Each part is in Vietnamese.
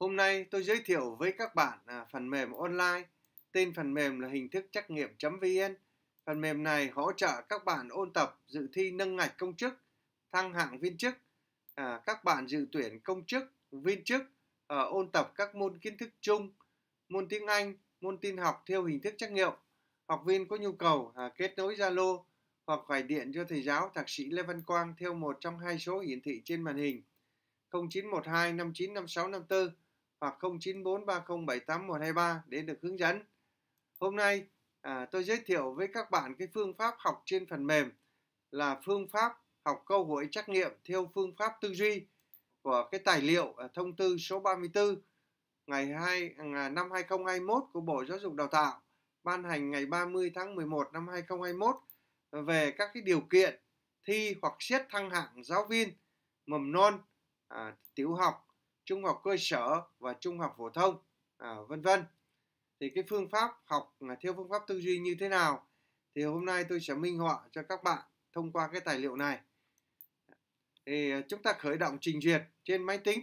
Hôm nay tôi giới thiệu với các bạn à, phần mềm online, tên phần mềm là hình thức trắc nghiệm.vn. Phần mềm này hỗ trợ các bạn ôn tập dự thi nâng ngạch công chức, thăng hạng viên chức, à, các bạn dự tuyển công chức, viên chức, à, ôn tập các môn kiến thức chung, môn tiếng Anh, môn tin học theo hình thức trắc nghiệm. Học viên có nhu cầu à, kết nối Zalo hoặc gọi điện cho thầy giáo thạc sĩ Lê Văn Quang theo một trong hai số hiển thị trên màn hình 0912 595654 hoặc 094 3078 123 để được hướng dẫn. Hôm nay à, tôi giới thiệu với các bạn cái phương pháp học trên phần mềm là phương pháp học câu hỏi trắc nghiệm theo phương pháp tư duy của cái tài liệu à, thông tư số 34 ngày 2 à, năm 2021 của Bộ Giáo dục Đào tạo ban hành ngày 30 tháng 11 năm 2021 về các cái điều kiện thi hoặc xét thăng hạng giáo viên mầm non, à, tiểu học trung học cơ sở và trung học phổ thông à, vân vân thì cái phương pháp học à, theo phương pháp tư duy như thế nào thì hôm nay tôi sẽ minh họa cho các bạn thông qua cái tài liệu này thì à, chúng ta khởi động trình duyệt trên máy tính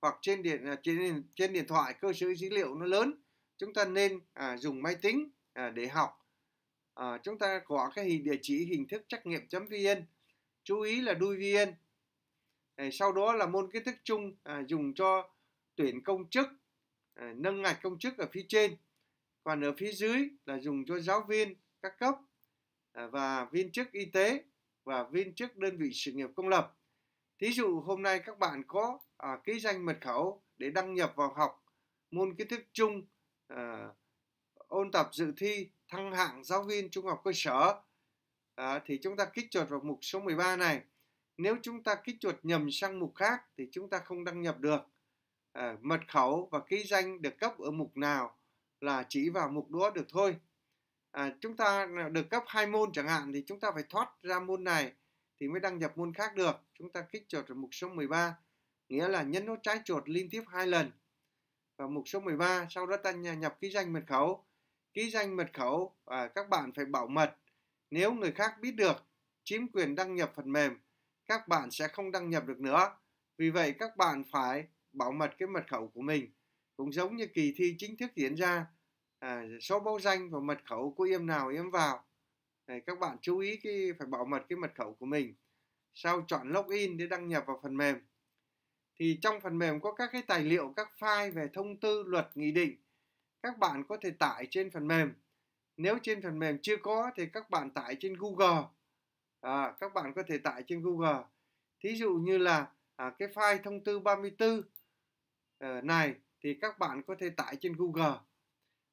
hoặc trên điện à, trên trên điện thoại cơ sở dữ liệu nó lớn chúng ta nên à, dùng máy tính à, để học à, chúng ta có cái địa chỉ hình thức trắc nghiệm.vn chú ý là đuôi vn Ờ, sau đó là môn kiến thức chung à, dùng cho tuyển công chức à, nâng ngạch công chức ở phía trên còn ở phía dưới là dùng cho giáo viên các cấp à, và viên chức y tế và viên chức đơn vị sự nghiệp công lập thí dụ hôm nay các bạn có à, ký danh mật khẩu để đăng nhập vào học môn kiến thức chung à, ôn tập dự thi thăng hạng giáo viên trung học cơ sở à, thì chúng ta kích chuột vào mục số 13 này nếu chúng ta kích chuột nhầm sang mục khác thì chúng ta không đăng nhập được à, mật khẩu và ký danh được cấp ở mục nào là chỉ vào mục đó được thôi à, chúng ta được cấp hai môn chẳng hạn thì chúng ta phải thoát ra môn này thì mới đăng nhập môn khác được chúng ta kích chuột ở mục số 13 nghĩa là nhấn nút trái chuột liên tiếp hai lần và mục số 13 sau đó ta nhập ký danh mật khẩu ký danh mật khẩu à, các bạn phải bảo mật nếu người khác biết được chiếm quyền đăng nhập phần mềm các bạn sẽ không đăng nhập được nữa. Vì vậy các bạn phải bảo mật cái mật khẩu của mình. Cũng giống như kỳ thi chính thức diễn ra, à, số báo danh và mật khẩu của em nào em vào. À, các bạn chú ý cái phải bảo mật cái mật khẩu của mình. Sau chọn login để đăng nhập vào phần mềm. Thì trong phần mềm có các cái tài liệu, các file về thông tư, luật, nghị định. Các bạn có thể tải trên phần mềm. Nếu trên phần mềm chưa có thì các bạn tải trên Google à, các bạn có thể tải trên Google thí dụ như là à, cái file thông tư 34 à, ờ, này thì các bạn có thể tải trên Google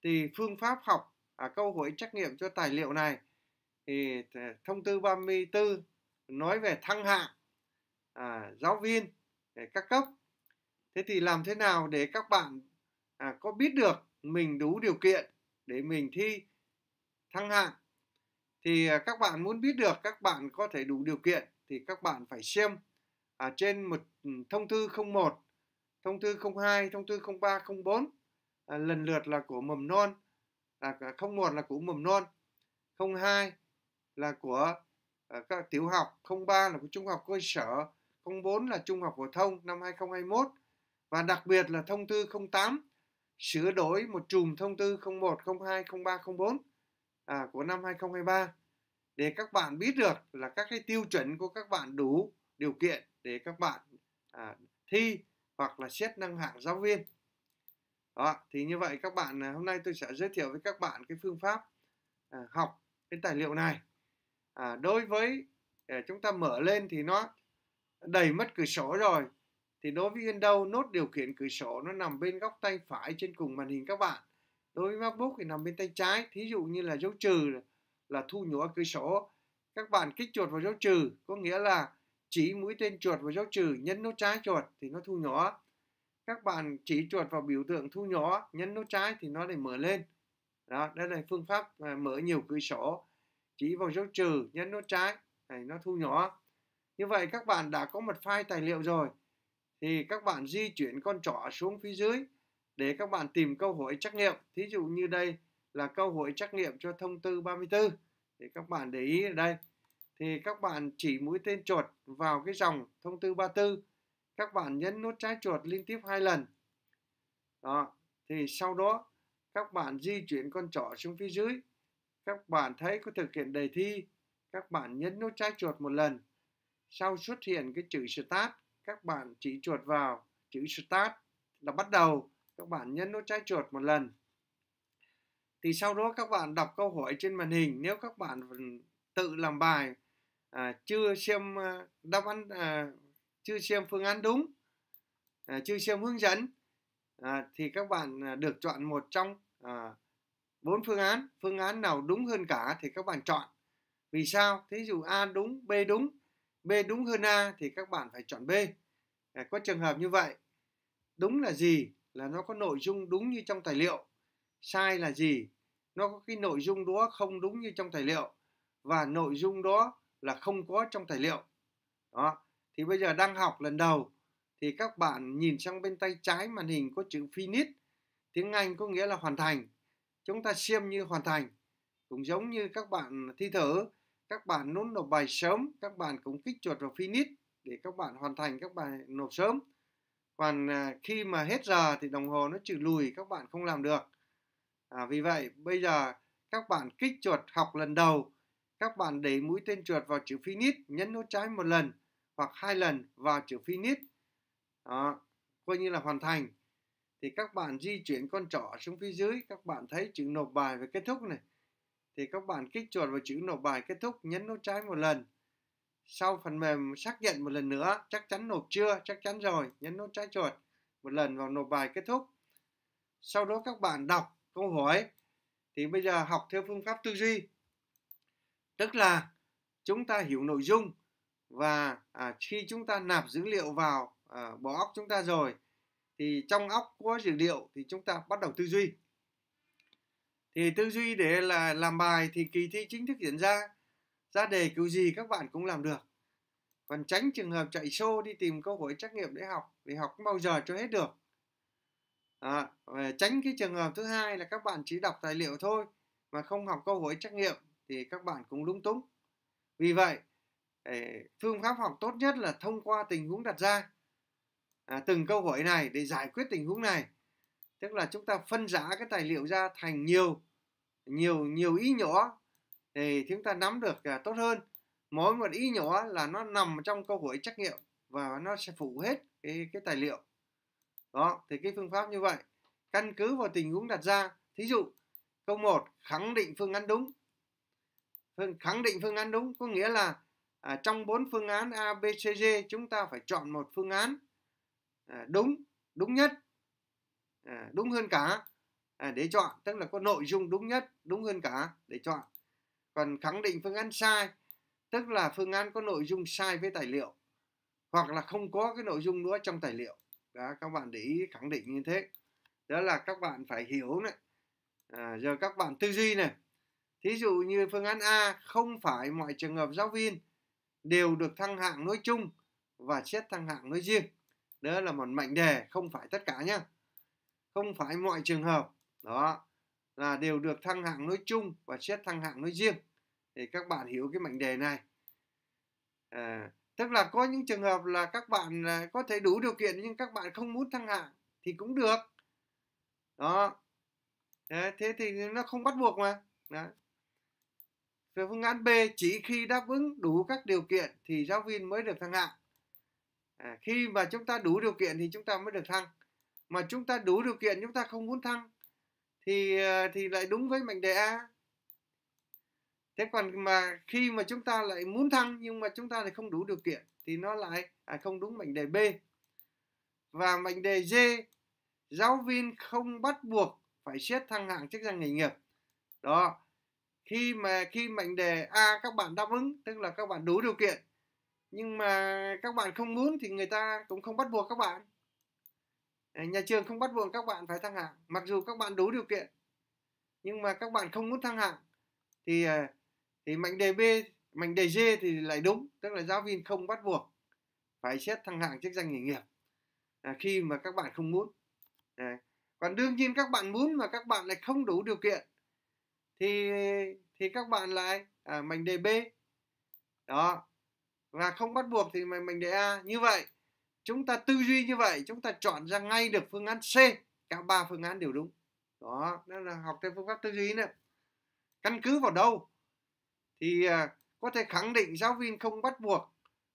thì phương pháp học à, câu hỏi trắc nghiệm cho tài liệu này thì ờ, thông tư 34 nói về thăng hạng à, giáo viên ờ, các cấp thế thì làm thế nào để các bạn à, có biết được mình đủ điều kiện để mình thi thăng hạng thì à, các bạn muốn biết được các bạn có thể đủ điều kiện thì các bạn phải xem ở trên một ừ, thông tư 01, thông tư 02, thông tư 03, 04 à, lần lượt là của mầm non là 01 là của mầm non, 02 là của à, các tiểu học, 03 là của trung học cơ sở, 04 là trung học phổ thông năm 2021 và đặc biệt là thông tư 08 sửa đổi một chùm thông tư 01, 02, 03, 04 à, của năm 2023 để các bạn biết được là các cái tiêu chuẩn của các bạn đủ điều kiện để các bạn à, thi hoặc là xét nâng hạng giáo viên. Đó, thì như vậy các bạn à, hôm nay tôi sẽ giới thiệu với các bạn cái phương pháp à, học cái tài liệu này. À, đối với à, chúng ta mở lên thì nó đầy mất cửa sổ rồi. Thì đối với đâu nốt điều khiển cửa sổ nó nằm bên góc tay phải trên cùng màn hình các bạn đối với MacBook thì nằm bên tay trái thí dụ như là dấu trừ là thu nhỏ cửa sổ các bạn kích chuột vào dấu trừ có nghĩa là chỉ mũi tên chuột vào dấu trừ nhấn nút trái chuột thì nó thu nhỏ các bạn chỉ chuột vào biểu tượng thu nhỏ nhấn nút trái thì nó lại mở lên đó đây là phương pháp à, mở nhiều cửa sổ chỉ vào dấu trừ nhấn nút trái này nó thu nhỏ như vậy các bạn đã có một file tài liệu rồi thì các bạn di chuyển con trỏ xuống phía dưới để các bạn tìm câu hỏi trắc nghiệm. Thí dụ như đây là câu hỏi trắc nghiệm cho thông tư 34. Thì các bạn để ý ở đây. Thì các bạn chỉ mũi tên chuột vào cái dòng thông tư 34. Các bạn nhấn nút trái chuột liên tiếp hai lần. Đó. Thì sau đó các bạn di chuyển con trỏ xuống phía dưới. Các bạn thấy có thực hiện đề thi. Các bạn nhấn nút trái chuột một lần. Sau xuất hiện cái chữ Start. Các bạn chỉ chuột vào chữ Start là bắt đầu các bạn nhấn nút trái chuột một lần thì sau đó các bạn đọc câu hỏi trên màn hình nếu các bạn tự làm bài à, chưa xem à, đáp án à, chưa xem phương án đúng à, chưa xem hướng dẫn à, thì các bạn à, được chọn một trong à, bốn phương án phương án nào đúng hơn cả thì các bạn chọn vì sao thí dụ a đúng b đúng b đúng hơn a thì các bạn phải chọn b à, có trường hợp như vậy đúng là gì là nó có nội dung đúng như trong tài liệu sai là gì nó có cái nội dung đó không đúng như trong tài liệu và nội dung đó là không có trong tài liệu đó thì bây giờ đang học lần đầu thì các bạn nhìn sang bên tay trái màn hình có chữ finish tiếng Anh có nghĩa là hoàn thành chúng ta xem như hoàn thành cũng giống như các bạn thi thử các bạn nốt nộp bài sớm các bạn cũng kích chuột vào finish để các bạn hoàn thành các bài nộp sớm còn à, khi mà hết giờ thì đồng hồ nó trừ lùi các bạn không làm được à, vì vậy bây giờ các bạn kích chuột học lần đầu các bạn đẩy mũi tên chuột vào chữ finish nhấn nút trái một lần hoặc hai lần vào chữ finish đó coi như là hoàn thành thì các bạn di chuyển con trỏ xuống phía dưới các bạn thấy chữ nộp bài và kết thúc này thì các bạn kích chuột vào chữ nộp bài kết thúc nhấn nút trái một lần sau phần mềm xác nhận một lần nữa chắc chắn nộp chưa chắc chắn rồi nhấn nút trái chuột một lần vào nộp bài kết thúc sau đó các bạn đọc câu hỏi thì bây giờ học theo phương pháp tư duy tức là chúng ta hiểu nội dung và à, khi chúng ta nạp dữ liệu vào à, bộ óc chúng ta rồi thì trong óc có dữ liệu thì chúng ta bắt đầu tư duy thì tư duy để là làm bài thì kỳ thi chính thức diễn ra ra đề cứu gì các bạn cũng làm được còn tránh trường hợp chạy xô đi tìm câu hỏi trắc nghiệm để học để học không bao giờ cho hết được à, tránh cái trường hợp thứ hai là các bạn chỉ đọc tài liệu thôi mà không học câu hỏi trắc nghiệm thì các bạn cũng lúng túng vì vậy phương pháp học tốt nhất là thông qua tình huống đặt ra à, từng câu hỏi này để giải quyết tình huống này tức là chúng ta phân giá cái tài liệu ra thành nhiều nhiều nhiều ý nhỏ thì chúng ta nắm được à, tốt hơn mỗi một ý nhỏ là nó nằm trong câu hỏi trắc nghiệm và nó sẽ phụ hết cái cái tài liệu đó thì cái phương pháp như vậy căn cứ vào tình huống đặt ra thí dụ câu 1 khẳng định phương án đúng phương khẳng định phương án đúng có nghĩa là à, trong bốn phương án A B C D chúng ta phải chọn một phương án à, đúng đúng nhất à, đúng hơn cả à, để chọn tức là có nội dung đúng nhất đúng hơn cả để chọn còn khẳng định phương án sai tức là phương án có nội dung sai với tài liệu hoặc là không có cái nội dung nữa trong tài liệu đó các bạn để ý khẳng định như thế đó là các bạn phải hiểu này à, giờ các bạn tư duy này thí dụ như phương án A không phải mọi trường hợp giáo viên đều được thăng hạng nói chung và xét thăng hạng nói riêng đó là một mệnh đề không phải tất cả nhá không phải mọi trường hợp đó là đều được thăng hạng nói chung và xét thăng hạng nói riêng thì các bạn hiểu cái mệnh đề này à, tức là có những trường hợp là các bạn có thể đủ điều kiện nhưng các bạn không muốn thăng hạng thì cũng được đó thế thì nó không bắt buộc mà Đấy. về phương án B chỉ khi đáp ứng đủ các điều kiện thì giáo viên mới được thăng hạng à, khi mà chúng ta đủ điều kiện thì chúng ta mới được thăng mà chúng ta đủ điều kiện chúng ta không muốn thăng thì à, thì lại đúng với mệnh đề A thế còn mà khi mà chúng ta lại muốn thăng nhưng mà chúng ta lại không đủ điều kiện thì nó lại à, không đúng mệnh đề B và mệnh đề D giáo viên không bắt buộc phải xét thăng hạng chức danh nghề nghiệp đó khi mà khi mệnh đề A các bạn đáp ứng tức là các bạn đủ điều kiện nhưng mà các bạn không muốn thì người ta cũng không bắt buộc các bạn à, nhà trường không bắt buộc các bạn phải thăng hạng mặc dù các bạn đủ điều kiện nhưng mà các bạn không muốn thăng hạng thì à, thì mệnh đề B mệnh đề d thì lại đúng tức là giáo viên không bắt buộc phải xét thăng hạng chức danh nghề nghiệp à, khi mà các bạn không muốn à, còn đương nhiên các bạn muốn mà các bạn lại không đủ điều kiện thì thì các bạn lại à, mệnh đề B đó và không bắt buộc thì mệnh mệnh đề A như vậy chúng ta tư duy như vậy chúng ta chọn ra ngay được phương án C cả ba phương án đều đúng đó đó là học theo phương pháp tư duy nữa căn cứ vào đâu thì à, có thể khẳng định giáo viên không bắt buộc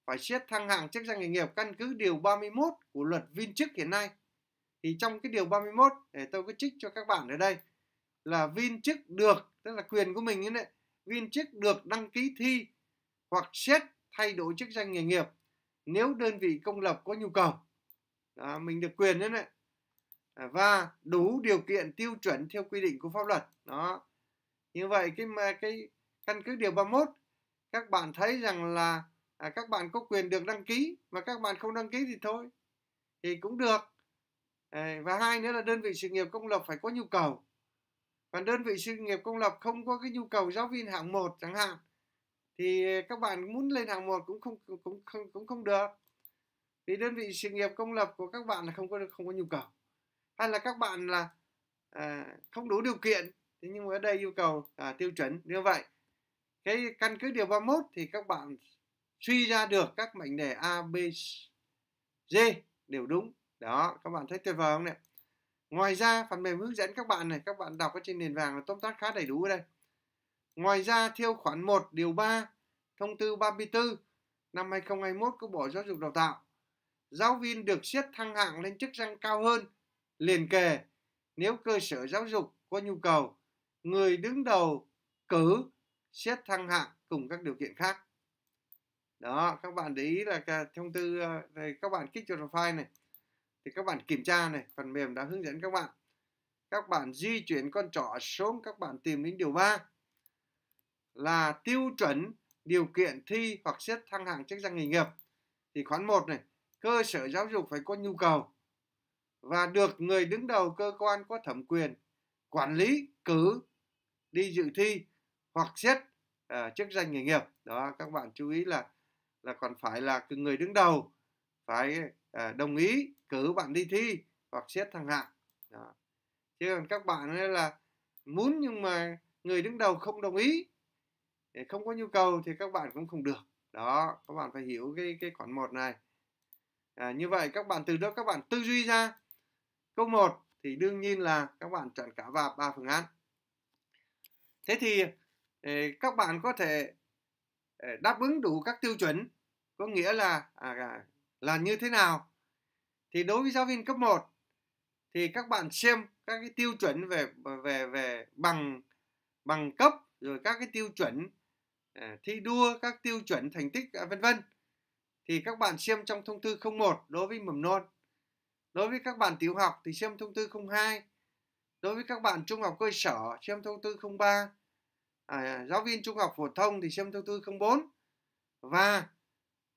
phải xét thăng hạng chức danh nghề nghiệp căn cứ điều 31 của luật viên chức hiện nay. Thì trong cái điều 31 để tôi có trích cho các bạn ở đây là viên chức được, tức là quyền của mình như đấy, viên chức được đăng ký thi hoặc xét thay đổi chức danh nghề nghiệp nếu đơn vị công lập có nhu cầu. À, mình được quyền như đấy. À, và đủ điều kiện tiêu chuẩn theo quy định của pháp luật. Đó. Như vậy cái cái căn cứ điều 31 các bạn thấy rằng là à, các bạn có quyền được đăng ký mà các bạn không đăng ký thì thôi thì cũng được và hai nữa là đơn vị sự nghiệp công lập phải có nhu cầu còn đơn vị sự nghiệp công lập không có cái nhu cầu giáo viên hạng 1 chẳng hạn thì các bạn muốn lên hạng 1 cũng không cũng không cũng không được vì đơn vị sự nghiệp công lập của các bạn là không có không có nhu cầu hay là các bạn là à, không đủ điều kiện thế nhưng mà ở đây yêu cầu à, tiêu chuẩn như vậy cái căn cứ điều 31 thì các bạn suy ra được các mệnh đề A, B, D đều đúng. Đó, các bạn thấy tuyệt vời không này? Ngoài ra, phần mềm hướng dẫn các bạn này, các bạn đọc ở trên nền vàng là tóm tắt khá đầy đủ ở đây. Ngoài ra, theo khoản 1 điều 3, thông tư 34 năm 2021 của Bộ Giáo dục Đào tạo, giáo viên được xét thăng hạng lên chức danh cao hơn liền kề nếu cơ sở giáo dục có nhu cầu, người đứng đầu cử xét thăng hạng cùng các điều kiện khác đó các bạn để ý là thông tư ờ, này các bạn kích chuột vào file này thì các bạn kiểm tra này phần mềm đã hướng dẫn các bạn các bạn di chuyển con trỏ xuống các bạn tìm đến điều 3 là tiêu chuẩn điều kiện thi hoặc xét thăng hạng chức danh nghề nghiệp thì khoản 1 này cơ sở giáo dục phải có nhu cầu và được người đứng đầu cơ quan có thẩm quyền quản lý cử đi dự thi hoặc xét uh, ờ, chức danh nghề nghiệp đó các bạn chú ý là là còn phải là người đứng đầu phải uh, đồng ý cử bạn đi thi hoặc xét thăng hạng chứ còn các bạn ấy là muốn nhưng mà người đứng đầu không đồng ý không có nhu cầu thì các bạn cũng không được đó các bạn phải hiểu cái cái khoản một này à, như vậy các bạn từ đó các bạn tư duy ra câu 1 thì đương nhiên là các bạn chọn cả và ba phương án thế thì các bạn có thể ờ, đáp ứng đủ các tiêu chuẩn có nghĩa là à, à, là như thế nào thì đối với giáo viên cấp 1 thì các bạn xem các cái tiêu chuẩn về về về bằng bằng cấp rồi các cái tiêu chuẩn à, thi đua các tiêu chuẩn thành tích à, vân vân thì các bạn xem trong thông tư 01 đối với mầm non đối với các bạn tiểu học thì xem thông tư 02 đối với các bạn trung học cơ sở xem thông tư 03 à, giáo viên trung học phổ thông thì xem thông tư 04 và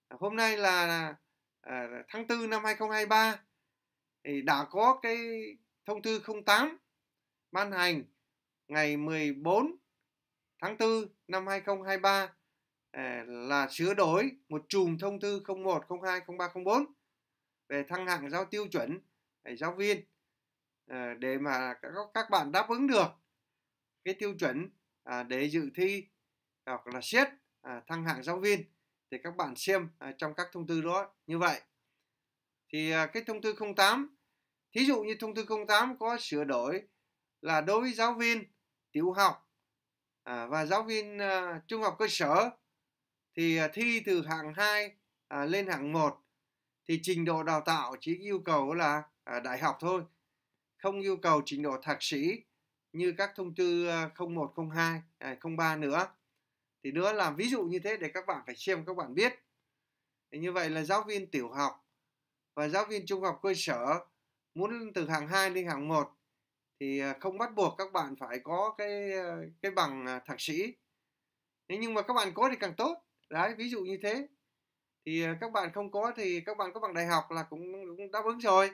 hôm nay là à, tháng 4 năm 2023 thì đã có cái thông tư 08 ban hành ngày 14 tháng 4 năm 2023 à, ờ, là sửa đổi một chùm thông tư 01 02 03 04 về thăng hạng giáo tiêu chuẩn giáo viên à, để mà các, các bạn đáp ứng được cái tiêu chuẩn à, để dự thi hoặc là xét à, thăng hạng giáo viên thì các bạn xem à, trong các thông tư đó như vậy thì à, cái thông tư 08 thí dụ như thông tư 08 có sửa đổi là đối với giáo viên tiểu học à, và giáo viên à, trung học cơ sở thì à, thi từ hạng 2 à, lên hạng 1 thì trình độ đào tạo chỉ yêu cầu là à, đại học thôi không yêu cầu trình độ thạc sĩ như các thông tư 01, 02, 03 nữa. Thì nữa làm ví dụ như thế để các bạn phải xem các bạn biết. Thì như vậy là giáo viên tiểu học và giáo viên trung học cơ sở muốn từ hàng 2 lên hàng 1 thì ờ, không bắt buộc các bạn phải có cái ờ, cái bằng ờ, thạc sĩ. nhưng mà các bạn có thì càng tốt. Đấy, ví dụ như thế. Thì các bạn không có thì các bạn có bằng đại học là cũng cũng đáp ứng rồi.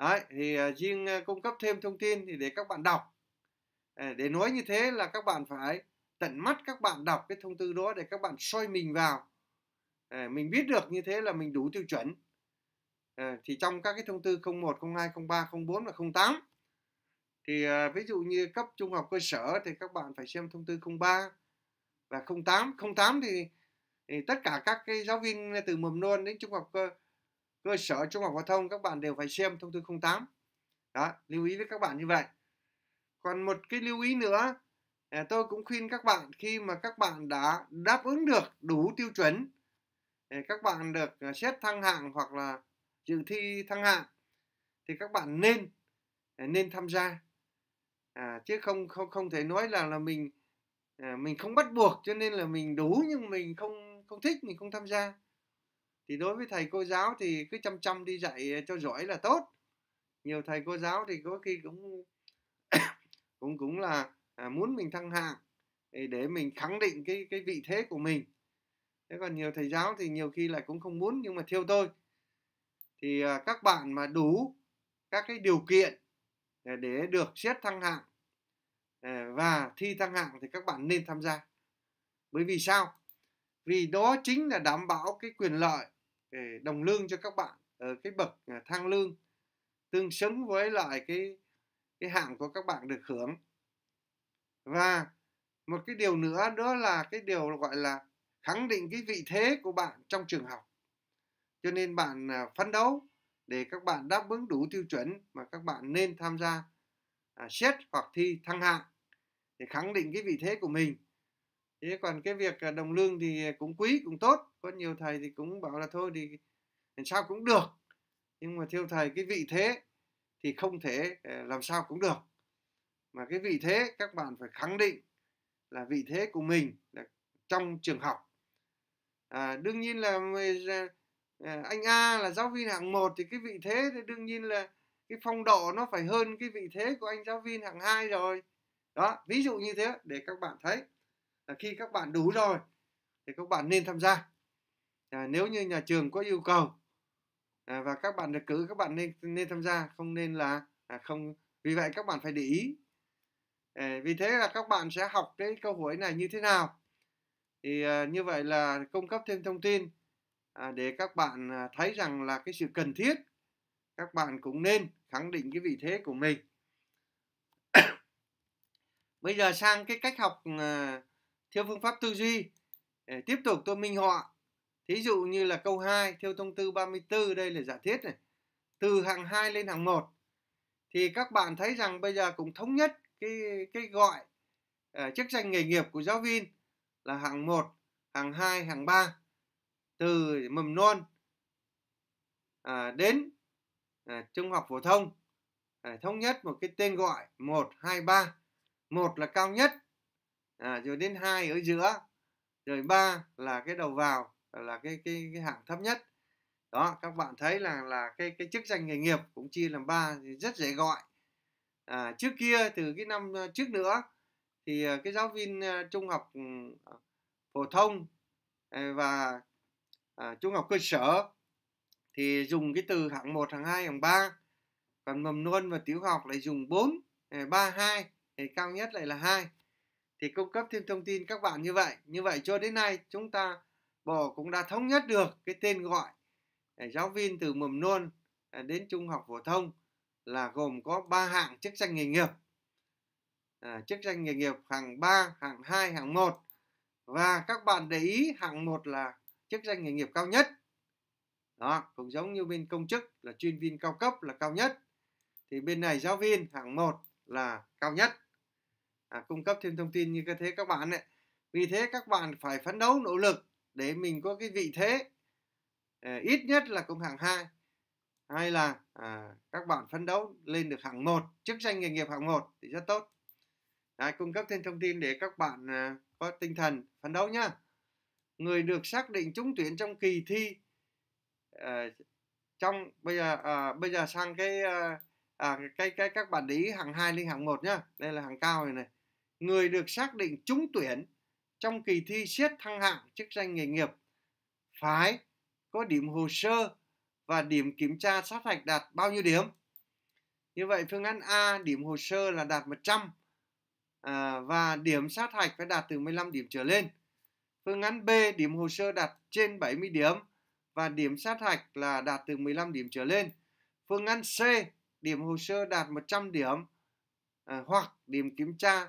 Đấy, thì à, riêng à, cung cấp thêm thông tin thì để các bạn đọc. À, để nói như thế là các bạn phải tận mắt các bạn đọc cái thông tư đó để các bạn soi mình vào. Mình biết được như thế là mình đủ tiêu chuẩn. Thì trong các cái thông tư 01, 02, 03, 04 và 08 thì ví dụ như cấp trung học cơ sở thì các bạn phải xem thông tư 03 và 08. 08 thì, thì tất cả các cái giáo viên từ mầm non đến trung học cơ cơ sở trung học phổ thông các bạn đều phải xem thông tư 08 đó lưu ý với các bạn như vậy còn một cái lưu ý nữa à, tôi cũng khuyên các bạn khi mà các bạn đã đáp ứng được đủ tiêu chuẩn à, các bạn được à, xét thăng hạng hoặc là dự thi thăng hạng thì các bạn nên nên tham gia à, chứ không không không thể nói là là mình mình không bắt buộc cho nên là mình đủ nhưng mình không không thích mình không tham gia thì đối với thầy cô giáo thì cứ chăm chăm đi dạy ờ, cho giỏi là tốt nhiều thầy cô giáo thì có khi cũng cũng cũng là à, muốn mình thăng hạng để mình khẳng định cái cái vị thế của mình thế còn nhiều thầy giáo thì nhiều khi lại cũng không muốn nhưng mà theo tôi thì à, các bạn mà đủ các cái điều kiện để, được xét thăng hạng à, và thi thăng hạng thì các bạn nên tham gia bởi vì sao vì đó chính là đảm bảo cái quyền lợi Ờ, đồng lương cho các bạn ở ờ, cái bậc à, thang lương tương xứng với lại cái cái hạng của các bạn được hưởng và một cái điều nữa đó là cái điều gọi là khẳng định cái vị thế của bạn trong trường học cho nên bạn à, phấn đấu để các bạn đáp ứng đủ tiêu chuẩn mà các bạn nên tham gia à, xét hoặc thi thăng hạng để khẳng định cái vị thế của mình thế còn cái việc à, đồng lương thì cũng quý cũng tốt có nhiều thầy thì cũng bảo là thôi thì làm sao cũng được nhưng mà theo thầy cái vị thế thì không thể à, làm sao cũng được mà cái vị thế các bạn phải khẳng định là vị thế của mình là trong trường học à, đương nhiên là à, anh A là giáo viên hạng 1 thì cái vị thế thì đương nhiên là cái phong độ nó phải hơn cái vị thế của anh giáo viên hạng 2 rồi đó ví dụ như thế để các bạn thấy là khi các bạn đủ rồi thì các bạn nên tham gia à, nếu như nhà trường có yêu cầu à, và các bạn được cử các bạn nên nên tham gia không nên là à, không vì vậy các bạn phải để ý à, vì thế là các bạn sẽ học cái câu hỏi này như thế nào thì à, như vậy là cung cấp thêm thông tin à, để các bạn à, thấy rằng là cái sự cần thiết các bạn cũng nên khẳng định cái vị thế của mình bây giờ sang cái cách học à, theo phương pháp tư duy để tiếp tục tôi minh họa thí dụ như là câu 2 theo thông tư 34 đây là giả thiết này từ hàng 2 lên hàng 1 thì các bạn thấy rằng bây giờ cũng thống nhất cái cái gọi uh, chức danh nghề nghiệp của giáo viên là hàng 1, hàng 2, hàng 3 từ mầm non à, đến à, trung học phổ thông à, thống nhất một cái tên gọi 1, 2, 3 một là cao nhất à, rồi đến hai ở giữa rồi ba là cái đầu vào là cái cái, cái hạng thấp nhất đó các bạn thấy là là cái cái chức danh nghề nghiệp cũng chia làm ba thì rất dễ gọi à, trước kia từ cái năm à, trước nữa thì à, cái giáo viên à, trung học ừ, phổ thông và à, trung học cơ sở thì dùng cái từ hạng 1, hạng 2, hạng 3 còn mầm non và tiểu học lại dùng 4, 3, 2 thì cao nhất lại là 2 thì cung cấp thêm thông tin các bạn như vậy như vậy cho đến nay chúng ta bộ cũng đã thống nhất được cái tên gọi à, giáo viên từ mầm non à, đến trung học phổ thông là gồm có 3 hạng chức danh nghề nghiệp à, chức danh nghề nghiệp hạng 3, hạng 2, hạng 1 và các bạn để ý hạng 1 là chức danh nghề nghiệp cao nhất đó cũng giống như bên công chức là chuyên viên cao cấp là cao nhất thì bên này giáo viên hạng 1 là cao nhất à, cung cấp thêm thông tin như thế các bạn ấy. Vì thế các bạn phải phấn đấu nỗ lực để mình có cái vị thế à, ít nhất là cũng hạng hai hay là à, các bạn phấn đấu lên được hạng một chức danh nghề nghiệp hạng một thì rất tốt. Đấy, cung cấp thêm thông tin để các bạn à, có tinh thần phấn đấu nhá. Người được xác định trúng tuyển trong kỳ thi à, trong bây giờ à, bây giờ sang cái à, à cái cái các bạn để ý hạng 2 lên hạng 1 nhá. Đây là hạng cao này này người được xác định trúng tuyển trong kỳ thi xét thăng hạng chức danh nghề nghiệp phải có điểm hồ sơ và điểm kiểm tra sát hạch đạt bao nhiêu điểm. Như vậy phương án A điểm hồ sơ là đạt 100 à, và điểm sát hạch phải đạt từ 15 điểm trở lên. Phương án B điểm hồ sơ đạt trên 70 điểm và điểm sát hạch là đạt từ 15 điểm trở lên. Phương án C điểm hồ sơ đạt 100 điểm à, hoặc điểm kiểm tra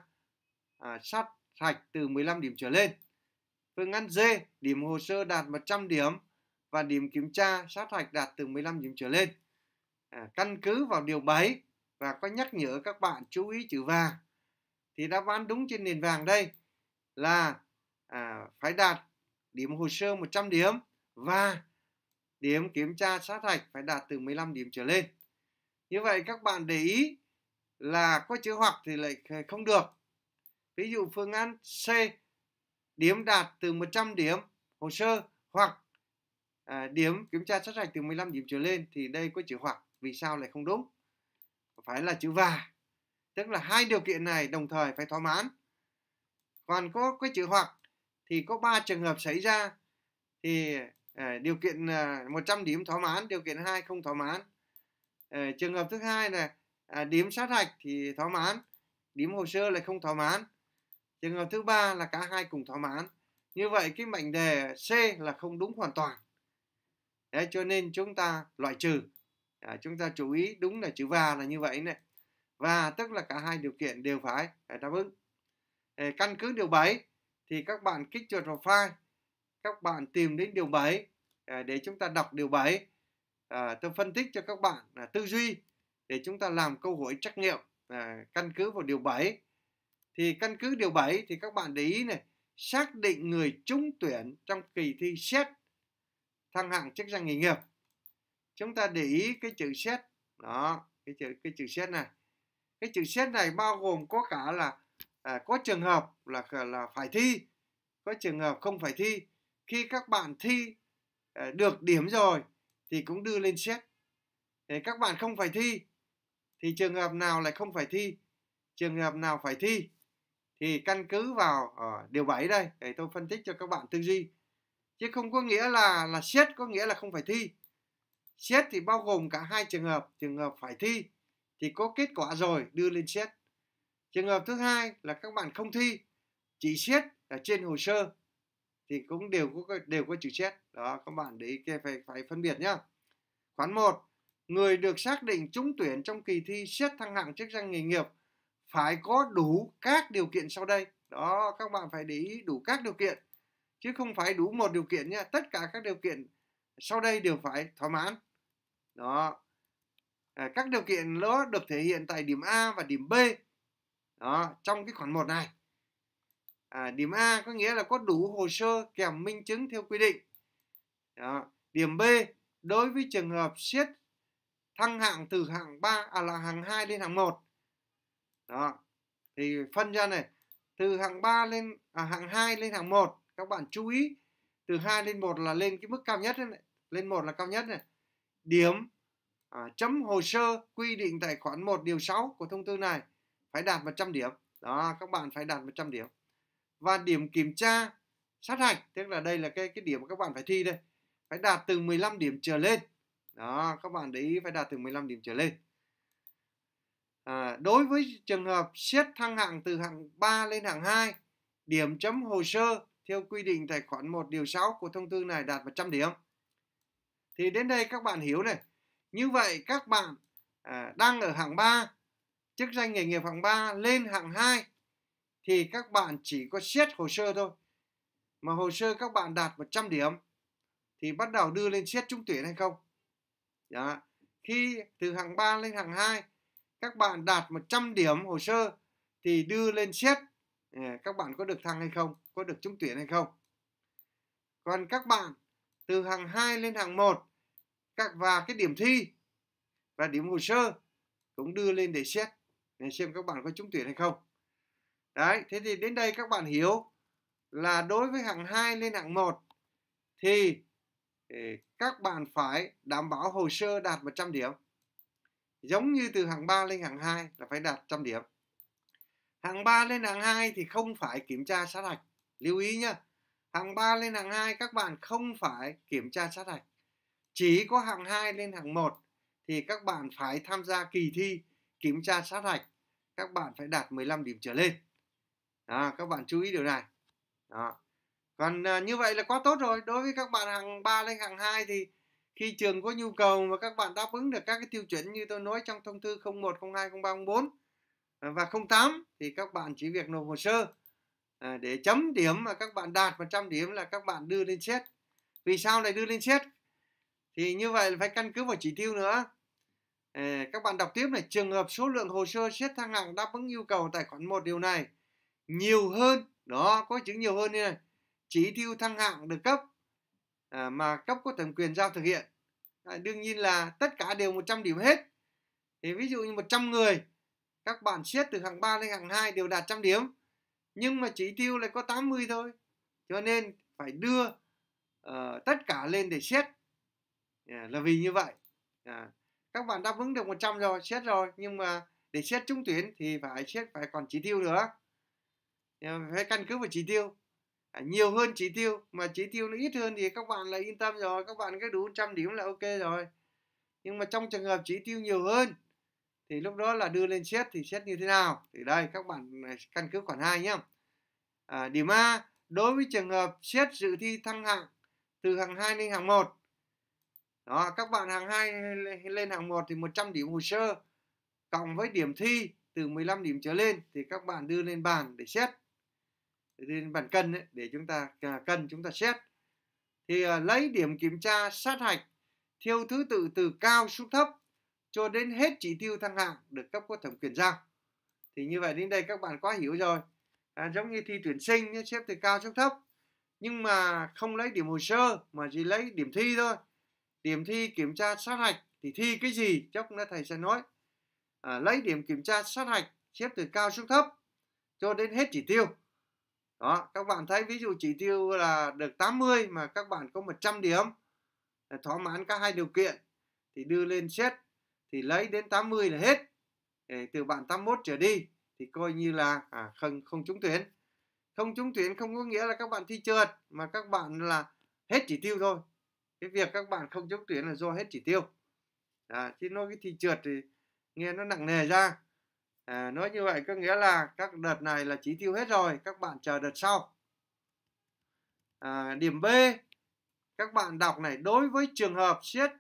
à, sát hạch từ 15 điểm trở lên. Phương án D, điểm hồ sơ đạt 100 điểm và điểm kiểm tra sát hạch đạt từ 15 điểm trở lên. À, căn cứ vào điều 7 và có nhắc nhở các bạn chú ý chữ vàng thì đáp án đúng trên nền vàng đây là à, phải đạt điểm hồ sơ 100 điểm và điểm kiểm tra sát hạch phải đạt từ 15 điểm trở lên. Như vậy các bạn để ý là có chữ hoặc thì lại không được Ví dụ phương án C điểm đạt từ 100 điểm hồ sơ hoặc à, điểm kiểm tra sát hạch từ 15 điểm trở lên thì đây có chữ hoặc vì sao lại không đúng phải là chữ và tức là hai điều kiện này đồng thời phải thỏa mãn còn có cái chữ hoặc thì có ba trường hợp xảy ra thì à, điều kiện à, 100 điểm thỏa mãn điều kiện hai không thỏa mãn à, trường hợp thứ hai là à, điểm sát hạch thì thỏa mãn điểm hồ sơ lại không thỏa mãn trường hợp thứ ba là cả hai cùng thỏa mãn như vậy cái mệnh đề C là không đúng hoàn toàn Đấy, cho nên chúng ta loại trừ à, chúng ta chú ý đúng là chữ và là như vậy này và tức là cả hai điều kiện đều phải đáp ứng à, căn cứ điều 7 thì các bạn kích chuột vào file các bạn tìm đến điều 7 à, để chúng ta đọc điều 7 à, tôi phân tích cho các bạn là tư duy để chúng ta làm câu hỏi trắc nghiệm à, căn cứ vào điều 7 thì căn cứ điều 7 thì các bạn để ý này xác định người trúng tuyển trong kỳ thi xét thăng hạng chức danh nghề nghiệp chúng ta để ý cái chữ xét đó cái chữ cái chữ xét này cái chữ xét này bao gồm có cả là à, có trường hợp là là phải thi có trường hợp không phải thi khi các bạn thi à, được điểm rồi thì cũng đưa lên xét để các bạn không phải thi thì trường hợp nào lại không phải thi trường hợp nào phải thi thì căn cứ vào uh, điều 7 đây để tôi phân tích cho các bạn tư duy chứ không có nghĩa là là xét có nghĩa là không phải thi xét thì bao gồm cả hai trường hợp trường hợp phải thi thì có kết quả rồi đưa lên xét trường hợp thứ hai là các bạn không thi chỉ xét ở trên hồ sơ thì cũng đều có đều có chữ xét đó các bạn để kê phải phải phân biệt nhá khoản 1 người được xác định trúng tuyển trong kỳ thi xét thăng hạng chức danh nghề nghiệp phải có đủ các điều kiện sau đây đó các bạn phải để ý đủ các điều kiện chứ không phải đủ một điều kiện nhé tất cả các điều kiện sau đây đều phải thỏa mãn đó à, các điều kiện đó được thể hiện tại điểm A và điểm B đó trong cái khoản một này à, điểm A có nghĩa là có đủ hồ sơ kèm minh chứng theo quy định đó. điểm B đối với trường hợp xét thăng hạng từ hạng 3 à là hạng 2 lên hạng 1 đó thì phân ra này từ hạng 3 lên à, hạng 2 lên hạng 1 các bạn chú ý từ 2 lên 1 là lên cái mức cao nhất này. lên 1 là cao nhất này điểm à, chấm hồ sơ quy định tại khoản 1 điều 6 của thông tư này phải đạt 100 điểm đó các bạn phải đạt 100 điểm và điểm kiểm tra sát hạch tức là đây là cái cái điểm các bạn phải thi đây phải đạt từ 15 điểm trở lên đó các bạn để ý phải đạt từ 15 điểm trở lên à, đối với trường hợp xét thăng hạng từ hạng 3 lên hạng 2 điểm chấm hồ sơ theo quy định tài khoản 1 điều 6 của thông tư này đạt 100 điểm thì đến đây các bạn hiểu này như vậy các bạn à, đang ở hạng 3 chức danh nghề nghiệp hạng 3 lên hạng 2 thì các bạn chỉ có xét hồ sơ thôi mà hồ sơ các bạn đạt 100 điểm thì bắt đầu đưa lên xét trúng tuyển hay không Đó. khi từ hạng 3 lên hạng 2 các bạn đạt 100 điểm hồ sơ thì đưa lên xét ờ, các bạn có được thăng hay không, có được trúng tuyển hay không. Còn các bạn từ hàng 2 lên hàng 1 các và cái điểm thi và điểm hồ sơ cũng đưa lên để xét để xem các bạn có trúng tuyển hay không. Đấy, thế thì đến đây các bạn hiểu là đối với hạng 2 lên hạng 1 thì ờ, các bạn phải đảm bảo hồ sơ đạt 100 điểm. Giống như từ hạng 3 lên hạng 2 là phải đạt trăm điểm. Hạng 3 lên hạng 2 thì không phải kiểm tra sát hạch. Lưu ý nhá. Hạng 3 lên hạng 2 các bạn không phải kiểm tra sát hạch. Chỉ có hạng 2 lên hạng 1 thì các bạn phải tham gia kỳ thi kiểm tra sát hạch. Các bạn phải đạt 15 điểm trở lên. À, các bạn chú ý điều này. Đó. Còn ờ, như vậy là quá tốt rồi. Đối với các bạn hạng 3 lên hạng 2 thì khi trường có nhu cầu và các bạn đáp ứng được các cái tiêu chuẩn như tôi nói trong thông tư 01, 02, 03, 04 và 08 thì các bạn chỉ việc nộp hồ sơ à, để chấm điểm mà các bạn đạt 100 điểm là các bạn đưa lên xét. Vì sao lại đưa lên xét? Thì như vậy là phải căn cứ vào chỉ tiêu nữa. À, các bạn đọc tiếp này, trường hợp số lượng hồ sơ xét thăng hạng đáp ứng yêu cầu tài khoản một điều này nhiều hơn, đó có chữ nhiều hơn như này. Chỉ tiêu thăng hạng được cấp À, mà cấp có thẩm quyền giao thực hiện à, đương nhiên là tất cả đều 100 điểm hết thì ví dụ như 100 người các bạn xét từ hạng 3 lên hạng 2 đều đạt trăm điểm nhưng mà chỉ tiêu lại có 80 thôi cho nên phải đưa uh, tất cả lên để xét, à, là vì như vậy à, các bạn đáp ứng được 100 rồi xét rồi nhưng mà để xét trúng tuyển thì phải xét phải còn chỉ tiêu nữa à, phải căn cứ vào chỉ tiêu À, nhiều hơn chỉ tiêu mà chỉ tiêu nó ít hơn thì các bạn là yên tâm rồi các bạn cứ đủ 100 điểm là ok rồi nhưng mà trong trường hợp chỉ tiêu nhiều hơn thì lúc đó là đưa lên xét thì xét như thế nào thì đây các bạn à, căn cứ khoản 2 nhé à, điểm A đối với trường hợp xét dự thi thăng hạng từ hạng 2 lên hạng 1 đó các bạn hạng 2 lên hạng 1 thì 100 điểm hồ sơ cộng với điểm thi từ 15 điểm trở lên thì các bạn đưa lên bàn để xét trên bàn cân ấy, để chúng ta à, cân chúng ta xét thì à, lấy điểm kiểm tra sát hạch theo thứ tự từ cao xuống thấp cho đến hết chỉ tiêu thăng hạng được cấp có thẩm quyền giao thì như vậy đến đây các bạn quá hiểu rồi à, giống như thi tuyển sinh xếp từ cao xuống thấp nhưng mà không lấy điểm hồ sơ mà chỉ lấy điểm thi thôi điểm thi kiểm tra sát hạch thì thi cái gì chắc là thầy sẽ nói à, lấy điểm kiểm tra sát hạch xếp từ cao xuống thấp cho đến hết chỉ tiêu đó các bạn thấy ví dụ chỉ tiêu là được 80 mà các bạn có 100 điểm thỏa mãn các hai điều kiện thì đưa lên xét thì lấy đến 80 là hết để từ bạn 81 trở đi thì coi như là à, không không trúng tuyển không trúng tuyển không có nghĩa là các bạn thi trượt mà các bạn là hết chỉ tiêu thôi cái việc các bạn không trúng tuyển là do hết chỉ tiêu à, chứ nói cái thi trượt thì nghe nó nặng nề ra à, nói như vậy có nghĩa là các đợt này là chỉ tiêu hết rồi các bạn chờ đợt sau à, điểm B các bạn đọc này đối với trường hợp siết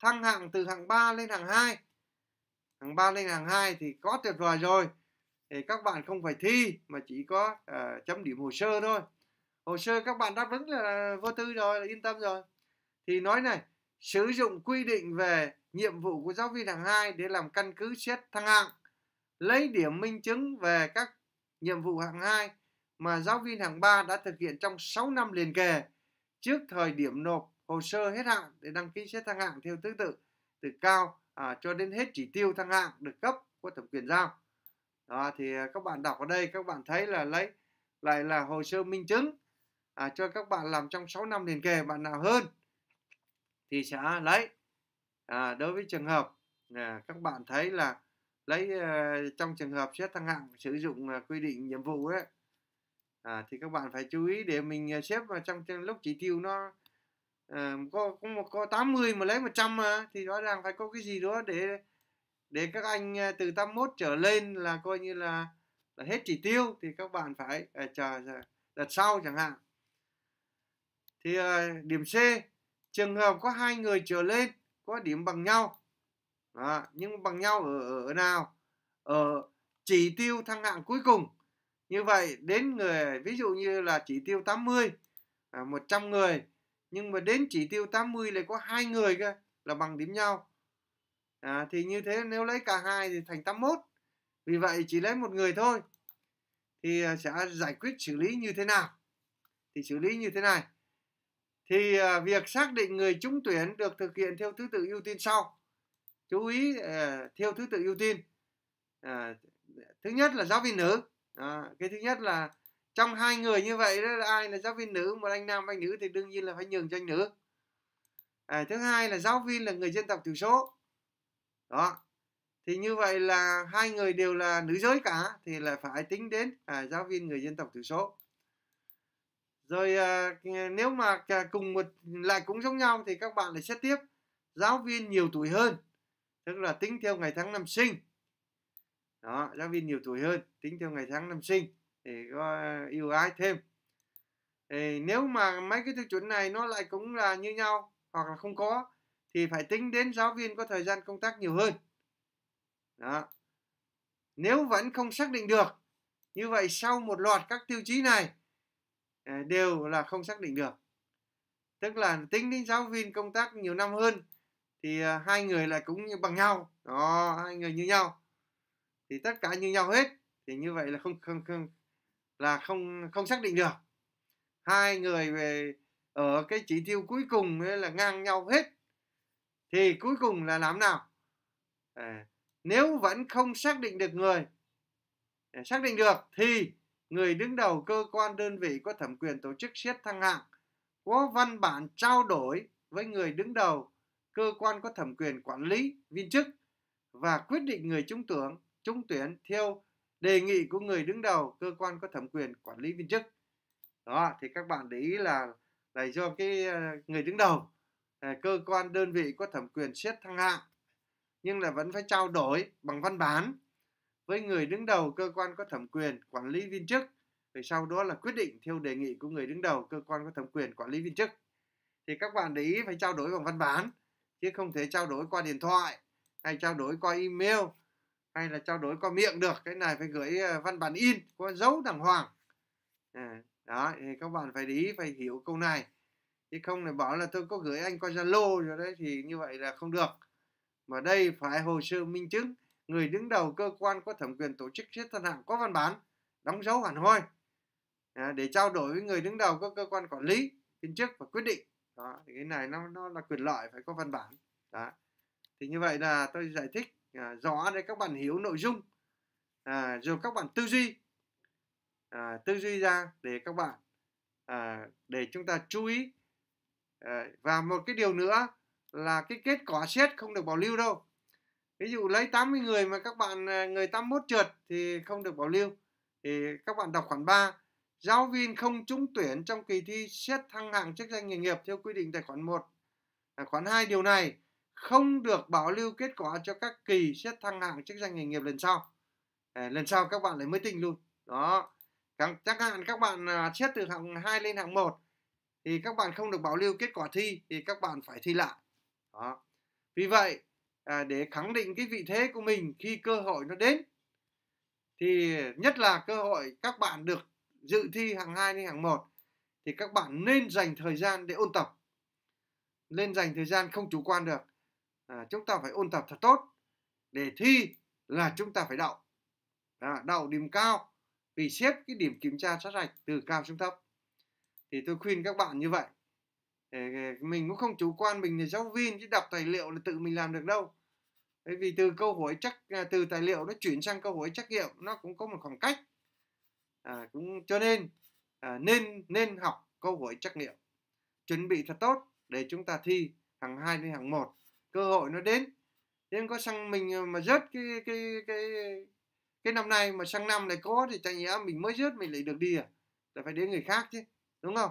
thăng hạng từ hạng 3 lên hạng 2 hạng 3 lên hạng 2 thì có tuyệt vời rồi thì các bạn không phải thi mà chỉ có à, chấm điểm hồ sơ thôi hồ sơ các bạn đáp ứng là vô tư rồi là yên tâm rồi thì nói này sử dụng quy định về nhiệm vụ của giáo viên hạng 2 để làm căn cứ xét thăng hạng lấy điểm minh chứng về các nhiệm vụ hạng 2 mà giáo viên hạng 3 đã thực hiện trong 6 năm liền kề trước thời điểm nộp hồ sơ hết hạn để đăng ký xét thăng hạng theo thứ tự từ cao à, cho đến hết chỉ tiêu thăng hạng được cấp của thẩm quyền giao. Đó, thì các bạn đọc ở đây các bạn thấy là lấy lại là hồ sơ minh chứng à, cho các bạn làm trong 6 năm liền kề bạn nào hơn thì sẽ lấy à, đối với trường hợp à, các bạn thấy là lấy ờ, trong trường hợp xét thăng hạng sử dụng ờ, quy định nhiệm vụ ấy à, thì các bạn phải chú ý để mình ờ, xếp vào trong, trong lúc chỉ tiêu nó à, có có một có 80 mà lấy 100 mà thì rõ ràng phải có cái gì đó để để các anh từ 81 trở lên là coi như là, là hết chỉ tiêu thì các bạn phải à, chờ, chờ đợt sau chẳng hạn thì à, điểm C trường hợp có hai người trở lên có điểm bằng nhau đó, nhưng bằng nhau ở, ở nào ở chỉ tiêu thăng hạng cuối cùng như vậy đến người ví dụ như là chỉ tiêu 80 à, 100 người nhưng mà đến chỉ tiêu 80 lại có hai người cơ là bằng điểm nhau à, thì như thế nếu lấy cả hai thì thành 81 vì vậy chỉ lấy một người thôi thì à, sẽ giải quyết xử lý như thế nào thì xử lý như thế này thì à, việc xác định người trúng tuyển được thực hiện theo thứ tự ưu tiên sau chú ý ờ, theo thứ tự ưu tiên ờ, thứ nhất là giáo viên nữ cái thứ nhất là trong hai người như vậy đó là ai là giáo viên nữ một anh nam anh nữ thì đương nhiên là phải nhường cho anh nữ à, thứ hai là giáo viên là người dân tộc thiểu số đó thì như vậy là hai người đều là nữ giới cả thì là phải tính đến à, giáo viên người dân tộc thiểu số rồi à, nếu mà à, cùng một lại cũng giống nhau thì các bạn lại xét tiếp giáo viên nhiều tuổi hơn tức là tính theo ngày tháng năm sinh đó giáo viên nhiều tuổi hơn tính theo ngày tháng năm sinh thì có ưu ái thêm thì nếu mà mấy cái tiêu chuẩn này nó lại cũng là như nhau hoặc là không có thì phải tính đến giáo viên có thời gian công tác nhiều hơn đó nếu vẫn không xác định được như vậy sau một loạt các tiêu chí này à, đều là không xác định được tức là tính đến giáo viên công tác nhiều năm hơn thì à, hai người lại cũng như bằng nhau đó hai người như nhau thì tất cả như nhau hết thì như vậy là không không không là không không xác định được hai người về ở cái chỉ tiêu cuối cùng là ngang nhau hết thì cuối cùng là làm nào à, nếu vẫn không xác định được người à, xác định được thì người đứng đầu cơ quan đơn vị có thẩm quyền tổ chức xét thăng hạng có văn bản trao đổi với người đứng đầu cơ quan có thẩm quyền quản lý viên chức và quyết định người trúng tuyển trúng tuyển theo đề nghị của người đứng đầu cơ quan có thẩm quyền quản lý viên chức đó thì các bạn để ý là là do cái ờ, người đứng đầu ờ, cơ quan đơn vị có thẩm quyền xét thăng hạng nhưng là vẫn phải trao đổi bằng văn bản với người đứng đầu cơ quan có thẩm quyền quản lý viên chức rồi sau đó là quyết định theo đề nghị của người đứng đầu cơ quan có thẩm quyền quản lý viên chức thì các bạn để ý phải trao đổi bằng văn bản chứ không thể trao đổi qua điện thoại hay trao đổi qua email hay là trao đổi qua miệng được cái này phải gửi ờ, văn bản in có dấu đàng hoàng à, đó thì các bạn phải ý phải hiểu câu này chứ không là bảo là tôi có gửi anh qua zalo rồi đấy thì như vậy là không được mà đây phải hồ sơ minh chứng người đứng đầu cơ quan có thẩm quyền tổ chức xét thân hạng có văn bản đóng dấu hẳn hoi à, để trao đổi với người đứng đầu các cơ quan quản lý viên chức và quyết định đó thì cái này nó nó là quyền lợi phải có văn bản đó thì như vậy là tôi giải thích à, rõ để các bạn hiểu nội dung à, rồi các bạn tư duy à, tư duy ra để các bạn à, để chúng ta chú ý à, và một cái điều nữa là cái kết quả xét không được bảo lưu đâu ví dụ lấy 80 người mà các bạn à, người 81 trượt thì không được bảo lưu thì các bạn đọc khoản 3 Giáo viên không trúng tuyển trong kỳ thi xét thăng hạng chức danh nghề nghiệp theo quy định tại khoản 1. À, khoản 2 điều này không được bảo lưu kết quả cho các kỳ xét thăng hạng chức danh nghề nghiệp lần sau. À, lần sau các bạn lại mới tình luôn. Đó. chẳng chắc hạn các bạn à, xét từ hạng 2 lên hạng 1 thì các bạn không được bảo lưu kết quả thi thì các bạn phải thi lại. Đó. Vì vậy à, để khẳng định cái vị thế của mình khi cơ hội nó đến thì nhất là cơ hội các bạn được dự thi hạng 2 hay hạng 1 thì các bạn nên dành thời gian để ôn tập. Nên dành thời gian không chủ quan được. À, chúng ta phải ôn tập thật tốt. Để thi là chúng ta phải đậu. À, đậu điểm cao vì xếp cái điểm kiểm tra sát hạch từ cao xuống thấp. Thì tôi khuyên các bạn như vậy. mình cũng không chủ quan, mình là giáo viên chứ đọc tài liệu là tự mình làm được đâu. Bởi vì từ câu hỏi chắc à, từ tài liệu nó chuyển sang câu hỏi trắc nghiệm nó cũng có một khoảng cách à, cũng cho nên à, nên nên học câu hỏi trắc nghiệm chuẩn bị thật tốt để chúng ta thi hàng hai đến hàng một cơ hội nó đến nên có sang mình ờ, mà rớt cái cái cái cái năm nay mà sang năm này có thì chẳng nhẽ mình mới rớt mình lại được đi à là phải đến người khác chứ đúng không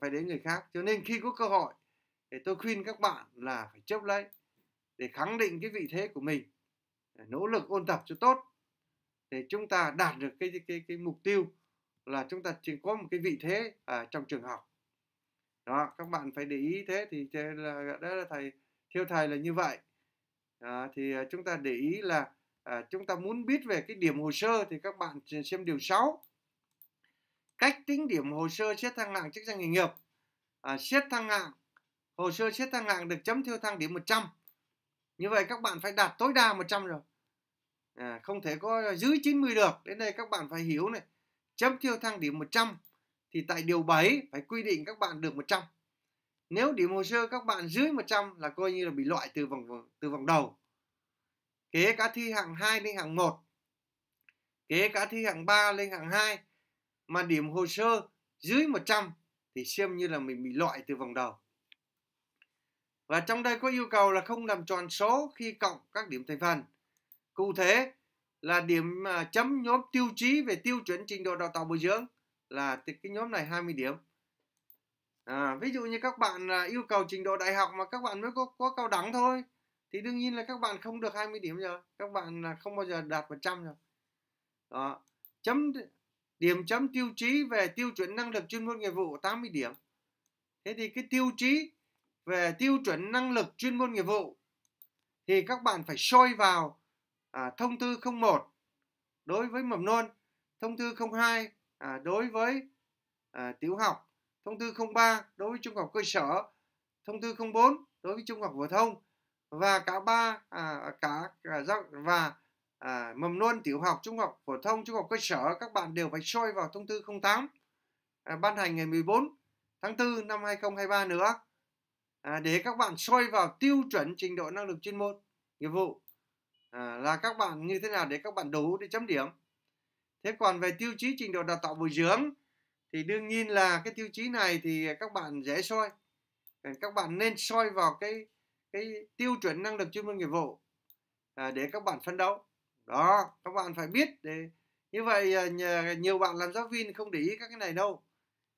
phải đến người khác cho nên khi có cơ hội thì tôi khuyên các bạn là phải chấp lấy để khẳng định cái vị thế của mình nỗ lực ôn tập cho tốt thì chúng ta đạt được cái cái cái mục tiêu là chúng ta chỉ có một cái vị thế ở trong trường học đó các bạn phải để ý thế thì là đó là thầy theo thầy là như vậy à, thì chúng ta để ý là à, chúng ta muốn biết về cái điểm hồ sơ thì các bạn xem điều 6 cách tính điểm hồ sơ xét thăng hạng chức danh nghề nghiệp à, xét thăng hạng hồ sơ xét thăng hạng được chấm theo thang điểm 100 như vậy các bạn phải đạt tối đa 100 rồi à, không thể có dưới 90 được đến đây các bạn phải hiểu này chấm tiêu thang điểm 100 thì tại điều 7 phải quy định các bạn được 100 nếu điểm hồ sơ các bạn dưới 100 là coi như là bị loại từ vòng từ vòng đầu kế cả thi hạng 2 đến hạng 1 kế cả thi hạng 3 lên hạng 2 mà điểm hồ sơ dưới 100 thì xem như là mình bị loại từ vòng đầu và trong đây có yêu cầu là không làm tròn số khi cộng các điểm thành phần Cụ thể là điểm à, chấm nhóm tiêu chí về tiêu chuẩn trình độ đào tạo bồi dưỡng là cái nhóm này 20 điểm. À, ví dụ như các bạn à, yêu cầu trình độ đại học mà các bạn mới có, có cao đẳng thôi thì đương nhiên là các bạn không được 20 điểm rồi, các bạn à, không bao giờ đạt 100 rồi. Đó. Chấm điểm chấm tiêu chí về tiêu chuẩn năng lực chuyên môn nghiệp vụ 80 điểm. Thế thì cái tiêu chí về tiêu chuẩn năng lực chuyên môn nghiệp vụ thì các bạn phải soi vào à, thông tư 01 đối với mầm non, thông tư 02 à, đối với à, tiểu học, thông tư 03 đối với trung học cơ sở, thông tư 04 đối với trung học phổ thông và cả ba à, cả, cả à, và à, mầm non tiểu học trung học phổ thông trung học cơ sở các bạn đều phải soi vào thông tư 08 à, ban hành ngày 14 tháng 4 năm 2023 nữa à, để các bạn soi vào tiêu chuẩn trình độ năng lực chuyên môn nghiệp vụ à, là các bạn như thế nào để các bạn đủ để chấm điểm thế còn về tiêu chí trình độ đào tạo bồi dưỡng thì đương nhiên là cái tiêu chí này thì các bạn dễ soi ờ, các bạn nên soi vào cái cái tiêu chuẩn năng lực chuyên môn nghiệp vụ à, để các bạn phấn đấu đó các bạn phải biết để như vậy à, nhà, nhiều bạn làm giáo viên không để ý các cái này đâu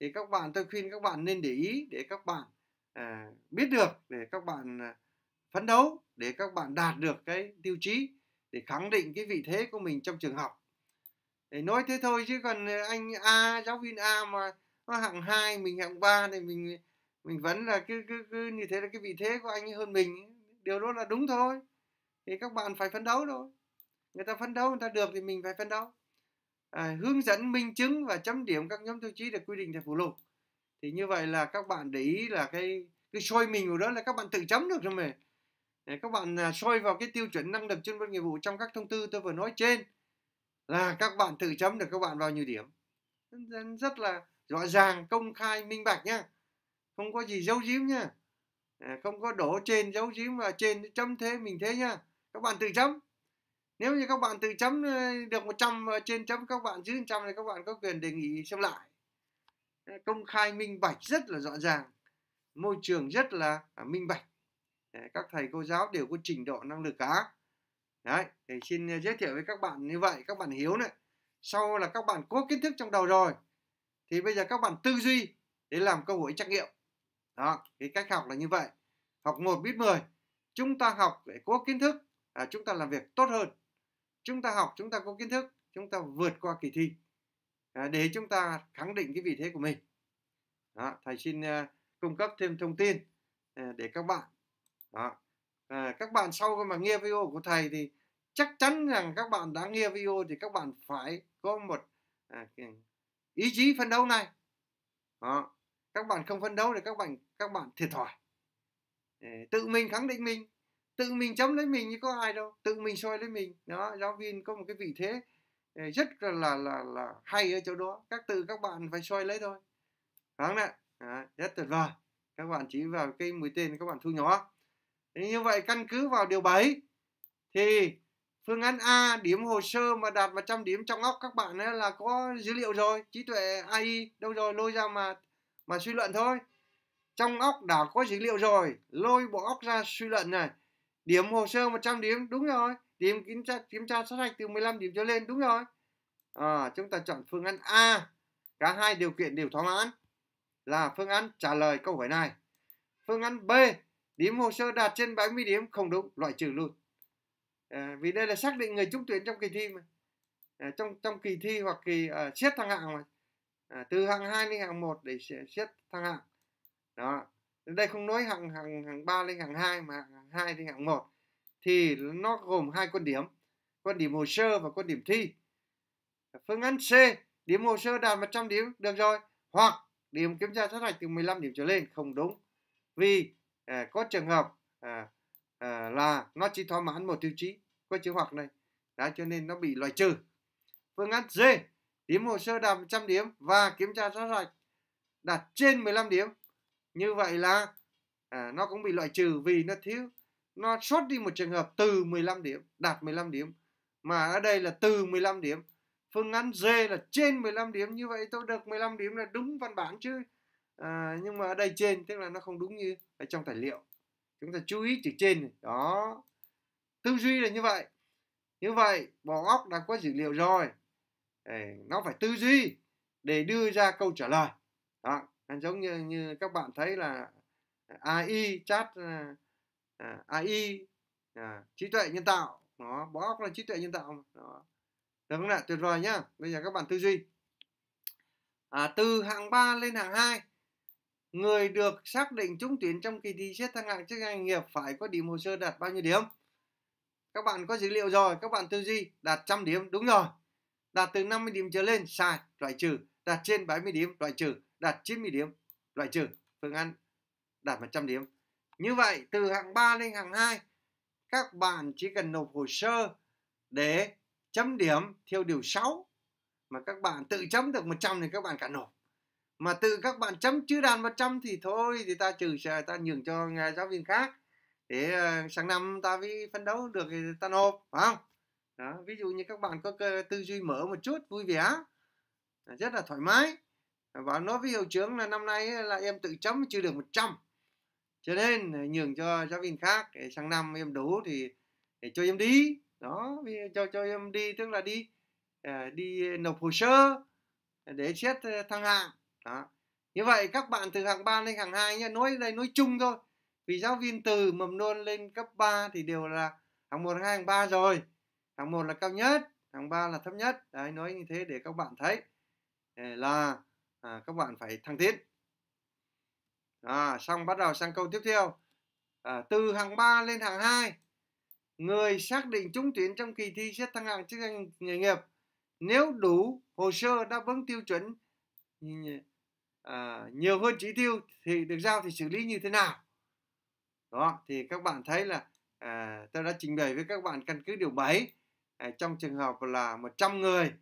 thì các bạn tôi khuyên các bạn nên để ý để các bạn à, biết được để các bạn à, phấn đấu để các bạn đạt được cái tiêu chí để khẳng định cái vị thế của mình trong trường học để nói thế thôi chứ còn anh A giáo viên A mà nó hạng 2 mình hạng 3 thì mình mình vẫn là cứ cứ cứ như thế là cái vị thế của anh hơn mình điều đó là đúng thôi thì các bạn phải phấn đấu thôi người ta phấn đấu người ta được thì mình phải phấn đấu à, hướng dẫn minh chứng và chấm điểm các nhóm tiêu chí được quy định tại phụ lục thì như vậy là các bạn để ý là cái cái soi mình của đó là các bạn tự chấm được cho mình để các bạn à, soi vào cái tiêu chuẩn năng lực chuyên môn nghiệp vụ trong các thông tư tôi vừa nói trên là các bạn tự chấm được các bạn bao nhiêu điểm rất là rõ ràng công khai minh bạch nhá không có gì giấu giếm nhá à, không có đổ trên giấu giếm và trên chấm thế mình thế nhá các bạn tự chấm nếu như các bạn tự chấm được 100 trên chấm các bạn dưới 100 thì các bạn có quyền đề nghị xem lại công khai minh bạch rất là rõ ràng môi trường rất là à, minh bạch các thầy cô giáo đều có trình độ năng lực cả đấy thì xin ờ, giới thiệu với các bạn như vậy các bạn hiếu này sau là các bạn có kiến thức trong đầu rồi thì bây giờ các bạn tư duy để làm câu hỏi trắc nghiệm đó cái cách học là như vậy học một biết 10 chúng ta học để có kiến thức à, chúng ta làm việc tốt hơn chúng ta học chúng ta có kiến thức chúng ta vượt qua kỳ thi à, để chúng ta khẳng định cái vị thế của mình đó, thầy xin uh, cung cấp thêm thông tin uh, để các bạn đó à, các bạn sau khi mà nghe video của thầy thì chắc chắn rằng các bạn đã nghe video thì các bạn phải có một à, ý chí phấn đấu này đó. các bạn không phấn đấu thì các bạn các bạn thiệt thòi tự mình khẳng định mình tự mình chống lấy mình chứ có ai đâu tự mình soi lấy mình đó giáo viên có một cái vị thế à, rất là là là, là hay ở chỗ đó các từ các bạn phải soi lấy thôi đúng không ạ rất tuyệt vời các bạn chỉ vào cái mũi tên các bạn thu nhỏ như vậy căn cứ vào điều 7 thì phương án A điểm hồ sơ mà đạt 100 điểm trong óc các bạn ấy là có dữ liệu rồi, trí tuệ AI đâu rồi lôi ra mà mà suy luận thôi. Trong óc đã có dữ liệu rồi, lôi bộ óc ra suy luận này. Điểm hồ sơ 100 điểm đúng rồi, điểm kiểm tra kiểm tra sát hạch từ 15 điểm trở lên đúng rồi. À, chúng ta chọn phương án A. Cả hai điều kiện đều thỏa mãn là phương án trả lời câu hỏi này. Phương án B điểm hồ sơ đạt trên 70 điểm không đúng loại trừ luôn à, vì đây là xác định người trúng tuyển trong kỳ thi mà à, trong trong kỳ thi hoặc kỳ à, xét thăng hạng mà à, từ hạng 2 đến hạng 1 để xét thăng hạng đó đây không nói hạng hạng hạng ba lên hạng 2 mà hạng 2 lên hạng 1 thì nó gồm hai con điểm con điểm hồ sơ và con điểm thi phương án C điểm hồ sơ đạt 100 điểm được rồi hoặc điểm kiểm tra sát hạch từ 15 điểm trở lên không đúng vì à, có trường hợp à, à, là nó chỉ thỏa mãn một tiêu chí có chữ hoặc này đó cho nên nó bị loại trừ phương án D điểm hồ sơ đạt 100 điểm và kiểm tra sát hạch đạt trên 15 điểm như vậy là à, nó cũng bị loại trừ vì nó thiếu nó sót đi một trường hợp từ 15 điểm đạt 15 điểm mà ở đây là từ 15 điểm phương án D là trên 15 điểm như vậy tôi được 15 điểm là đúng văn bản chứ à, nhưng mà ở đây trên tức là nó không đúng như ở trong tài liệu chúng ta chú ý chữ trên này. đó tư duy là như vậy như vậy bộ óc đã có dữ liệu rồi để nó phải tư duy để đưa ra câu trả lời đó giống như như các bạn thấy là AI chat à, à, AI à, trí tuệ nhân tạo nó bộ óc là trí tuệ nhân tạo đó được không nào tuyệt vời nhá bây giờ các bạn tư duy à, từ hạng 3 lên hạng 2 người được xác định trúng tuyển trong kỳ thi xét thăng hạng chức hành nghiệp phải có điểm hồ sơ đạt bao nhiêu điểm các bạn có dữ liệu rồi các bạn tư duy đạt trăm điểm đúng rồi đạt từ 50 điểm trở lên sai loại trừ đạt trên 70 điểm loại trừ đạt 90 điểm loại trừ phương án đạt 100 điểm như vậy từ hạng 3 lên hạng 2 các bạn chỉ cần nộp hồ sơ để chấm điểm theo điều 6 mà các bạn tự chấm được 100 thì các bạn cả nộp mà tự các bạn chấm chữ đàn trăm thì thôi thì ta trừ ta nhường cho giáo viên khác để ờ, sang năm ta mới phấn đấu được thì ta nộp phải không đó ví dụ như các bạn có tư duy mở một chút vui vẻ rất là thoải mái và nói với hiệu trưởng là năm nay là em tự chấm chưa được 100 cho nên ờ, nhường cho giáo viên khác để sang năm em đủ thì để cho em đi đó cho cho em đi tức là đi ờ, đi nộp hồ sơ để xét thăng hạng đó như vậy các bạn từ hạng 3 lên hạng 2 nhé nói đây nói chung thôi vì giáo viên từ mầm non lên cấp 3 thì đều là hạng 1, hạng 2, hạng 3 rồi hạng 1 là cao nhất hạng 3 là thấp nhất đấy nói như thế để các bạn thấy là à, các bạn phải thăng tiến à, xong bắt đầu sang câu tiếp theo à, từ hạng 3 lên hạng 2 người xác định trúng tuyển trong kỳ thi xét thăng hạng chức danh nghề nghiệp nếu đủ hồ sơ đáp ứng tiêu chuẩn à, nhiều hơn chỉ tiêu thì được giao thì xử lý như thế nào đó thì các bạn thấy là à, tôi đã trình bày với các bạn căn cứ điều 7 à, trong trường hợp là 100 người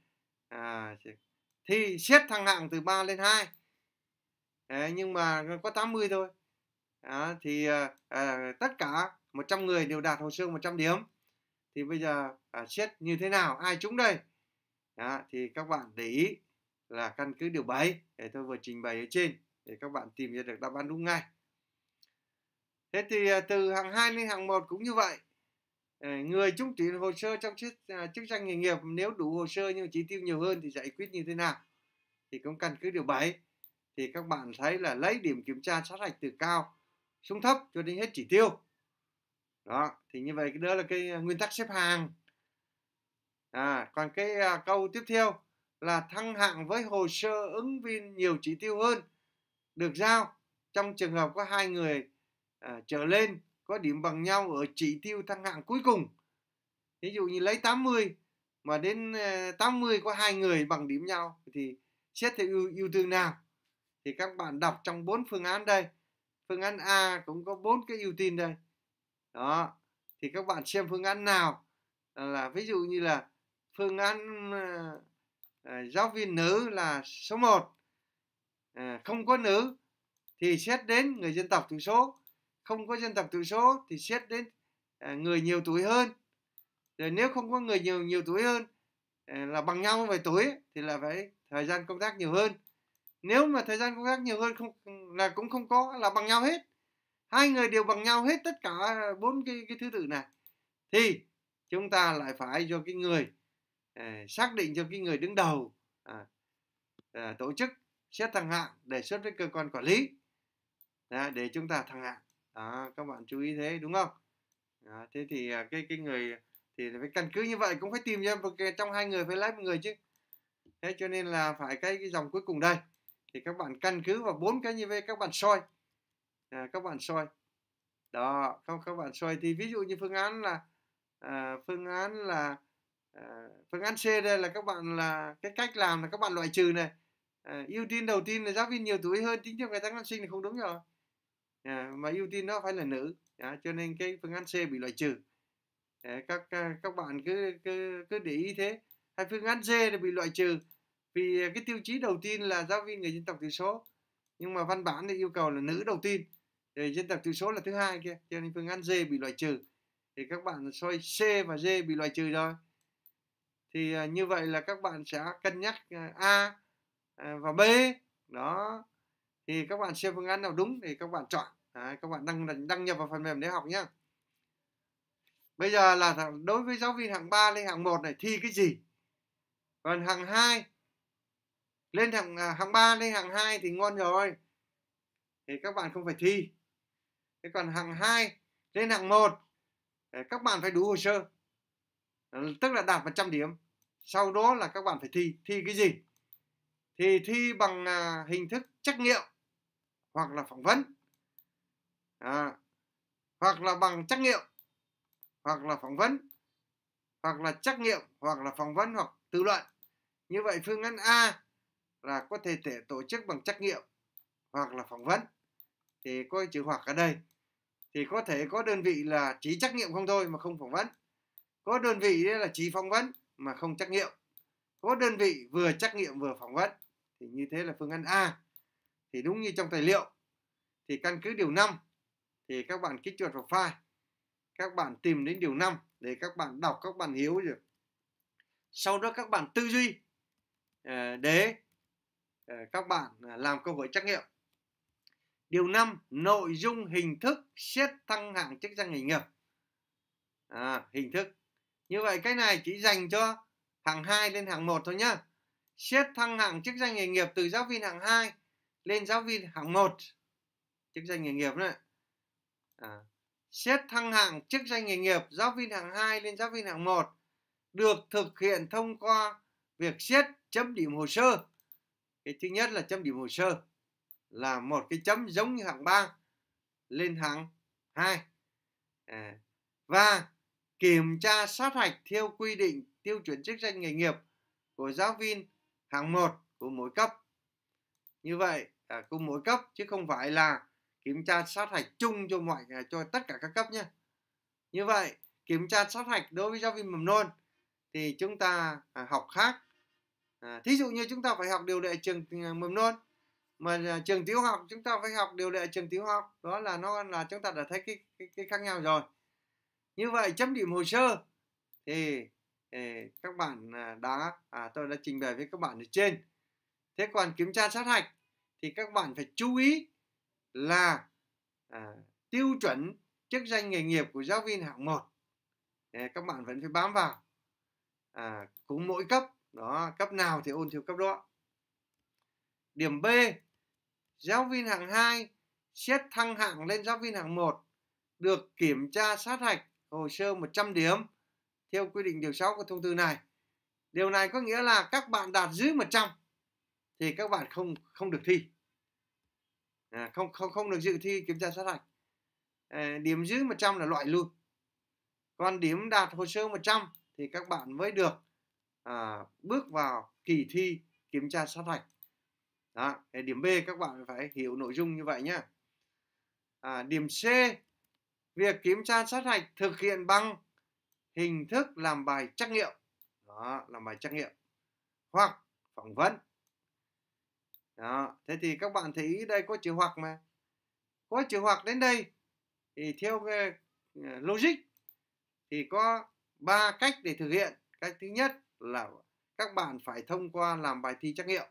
à, thi xếp thăng hạng từ 3 lên 2 à, nhưng mà có 80 thôi à, thì à, tất cả 100 người đều đạt hồ sơ 100 điểm thì bây giờ à, xét như thế nào ai trúng đây à, thì các bạn để ý là căn cứ điều 7 để tôi vừa trình bày ở trên để các bạn tìm ra được đáp án đúng ngay. Thế thì à, từ hạng 2 đến hạng 1 cũng như vậy. Ờ, người trúng tuyển hồ sơ trong chức, à, chức danh nghề nghiệp nếu đủ hồ sơ nhưng chỉ tiêu nhiều hơn thì giải quyết như thế nào? Thì cũng căn cứ điều 7. Thì các bạn thấy là lấy điểm kiểm tra sát hạch từ cao xuống thấp cho đến hết chỉ tiêu. Đó, thì như vậy đó là cái à, nguyên tắc xếp hàng. À, còn cái câu tiếp theo là thăng hạng với hồ sơ ứng viên nhiều chỉ tiêu hơn được giao trong trường hợp có hai người à, trở lên có điểm bằng nhau ở chỉ tiêu thăng hạng cuối cùng. Ví dụ như lấy 80 mà đến 80 à, có hai người bằng điểm nhau thì xét theo ưu, ưu tiên nào? Thì các bạn đọc trong bốn phương án đây. Phương án A cũng có bốn cái ưu tiên đây. Đó, thì các bạn xem phương án nào là, là ví dụ như là phương án à, Ờ, giáo viên nữ là số 1 à, ờ, không có nữ thì xét đến người dân tộc thiểu số không có dân tộc thiểu số thì xét đến à, người nhiều tuổi hơn rồi nếu không có người nhiều nhiều tuổi hơn à, là bằng nhau về tuổi thì là phải thời gian công tác nhiều hơn nếu mà thời gian công tác nhiều hơn không là cũng không có là bằng nhau hết hai người đều bằng nhau hết tất cả bốn cái cái thứ tự này thì chúng ta lại phải cho cái người Ờ, xác định cho cái người đứng đầu à, à, tổ chức xét thăng hạng đề xuất với cơ quan quản lý à, để chúng ta thăng hạng đó các bạn chú ý thế đúng không đó, thế thì à, cái cái người thì phải căn cứ như vậy cũng phải tìm ra một cái, trong hai người phải lấy một người chứ thế cho nên là phải cái cái dòng cuối cùng đây thì các bạn căn cứ vào bốn cái như vậy các bạn soi à, các bạn soi đó không các bạn soi thì ví dụ như phương án là à, phương án là à, phương án C đây là các bạn là cái cách làm là các bạn loại trừ này à, ưu tiên đầu tiên là giáo viên nhiều tuổi hơn chính trong ngày tháng năm sinh thì không đúng rồi à, mà ưu tiên nó phải là nữ à, cho nên cái phương án C bị loại trừ à, các các bạn cứ cứ cứ để ý thế hay phương án D là bị loại trừ vì cái tiêu chí đầu tiên là giáo viên người dân tộc thiểu số nhưng mà văn bản thì yêu cầu là nữ đầu tiên rồi dân tộc thiểu số là thứ hai kia cho nên phương án D bị loại trừ thì các bạn soi C và D bị loại trừ rồi thì à, như vậy là các bạn sẽ cân nhắc à, a à, và b đó thì các bạn xem phương án nào đúng thì các bạn chọn à, các bạn đăng đăng nhập vào phần mềm để học nhé bây giờ là đối với giáo viên hạng 3 lên hạng 1 này thi cái gì còn hạng 2 lên hạng hạng 3 lên hạng 2 thì ngon rồi thì các bạn không phải thi thế còn hạng 2 lên hạng 1 các bạn phải đủ hồ sơ tức là đạt 100 điểm sau đó là các bạn phải thi thi cái gì thì thi bằng à, hình thức trắc nghiệm hoặc là phỏng vấn à, hoặc là bằng trắc nghiệm hoặc là phỏng vấn hoặc là trắc nghiệm hoặc là phỏng vấn hoặc tự luận như vậy phương án A là có thể thể tổ chức bằng trắc nghiệm hoặc là phỏng vấn thì có chữ hoặc ở đây thì có thể có đơn vị là chỉ trắc nghiệm không thôi mà không phỏng vấn có đơn vị là chỉ phỏng vấn mà không trắc nghiệm có đơn vị vừa trắc nghiệm vừa phỏng vấn thì như thế là phương án A thì đúng như trong tài liệu thì căn cứ điều 5 thì các bạn kích chuột vào file các bạn tìm đến điều 5 để các bạn đọc các bạn hiểu được sau đó các bạn tư duy ờ, để ờ, các bạn à, làm câu hỏi trắc nghiệm điều 5 nội dung hình thức xét thăng hạng chức danh nghề nghiệp à, hình thức như vậy cái này chỉ dành cho hạng 2 lên hạng 1 thôi nhá xét thăng hạng chức danh nghề nghiệp từ giáo viên hạng 2 lên giáo viên hạng 1 chức danh nghề nghiệp đấy à. xét thăng hạng chức danh nghề nghiệp giáo viên hạng 2 lên giáo viên hạng 1 được thực hiện thông qua việc xét chấm điểm hồ sơ cái thứ nhất là chấm điểm hồ sơ là một cái chấm giống như hạng 3 lên hạng 2 à. và kiểm tra sát hạch theo quy định tiêu chuẩn chức danh nghề nghiệp của giáo viên hạng 1 của mỗi cấp. Như vậy à, của mỗi cấp chứ không phải là kiểm tra sát hạch chung cho mọi à, cho tất cả các cấp nhé. Như vậy kiểm tra sát hạch đối với giáo viên mầm non thì chúng ta à, học khác. À, thí dụ như chúng ta phải học điều lệ trường à, mầm non mà à, trường tiểu học chúng ta phải học điều lệ trường tiểu học đó là nó là chúng ta đã thấy cái cái, cái khác nhau rồi như vậy chấm điểm hồ sơ thì, thì các bạn à, đã à, tôi đã trình bày với các bạn ở trên thế còn kiểm tra sát hạch thì các bạn phải chú ý là à, tiêu chuẩn chức danh nghề nghiệp của giáo viên hạng 1 các bạn vẫn phải bám vào à, cũng mỗi cấp đó cấp nào thì ôn theo cấp đó điểm B giáo viên hạng 2 xét thăng hạng lên giáo viên hạng 1 được kiểm tra sát hạch hồ sơ 100 điểm theo quy định điều 6 của thông tư này. Điều này có nghĩa là các bạn đạt dưới 100 thì các bạn không không được thi. À, không không không được dự thi kiểm tra sát hạch. À, điểm dưới 100 là loại luôn. Còn điểm đạt hồ sơ 100 thì các bạn mới được à, bước vào kỳ thi kiểm tra sát hạch. Đó, điểm B các bạn phải hiểu nội dung như vậy nhé. À, điểm C việc kiểm tra sát hạch thực hiện bằng hình thức làm bài trắc nghiệm đó làm bài trắc nghiệm hoặc phỏng vấn đó thế thì các bạn thấy đây có chữ hoặc mà có chữ hoặc đến đây thì theo cái ờ, logic thì có ba cách để thực hiện cách thứ nhất là các bạn phải thông qua làm bài thi trắc nghiệm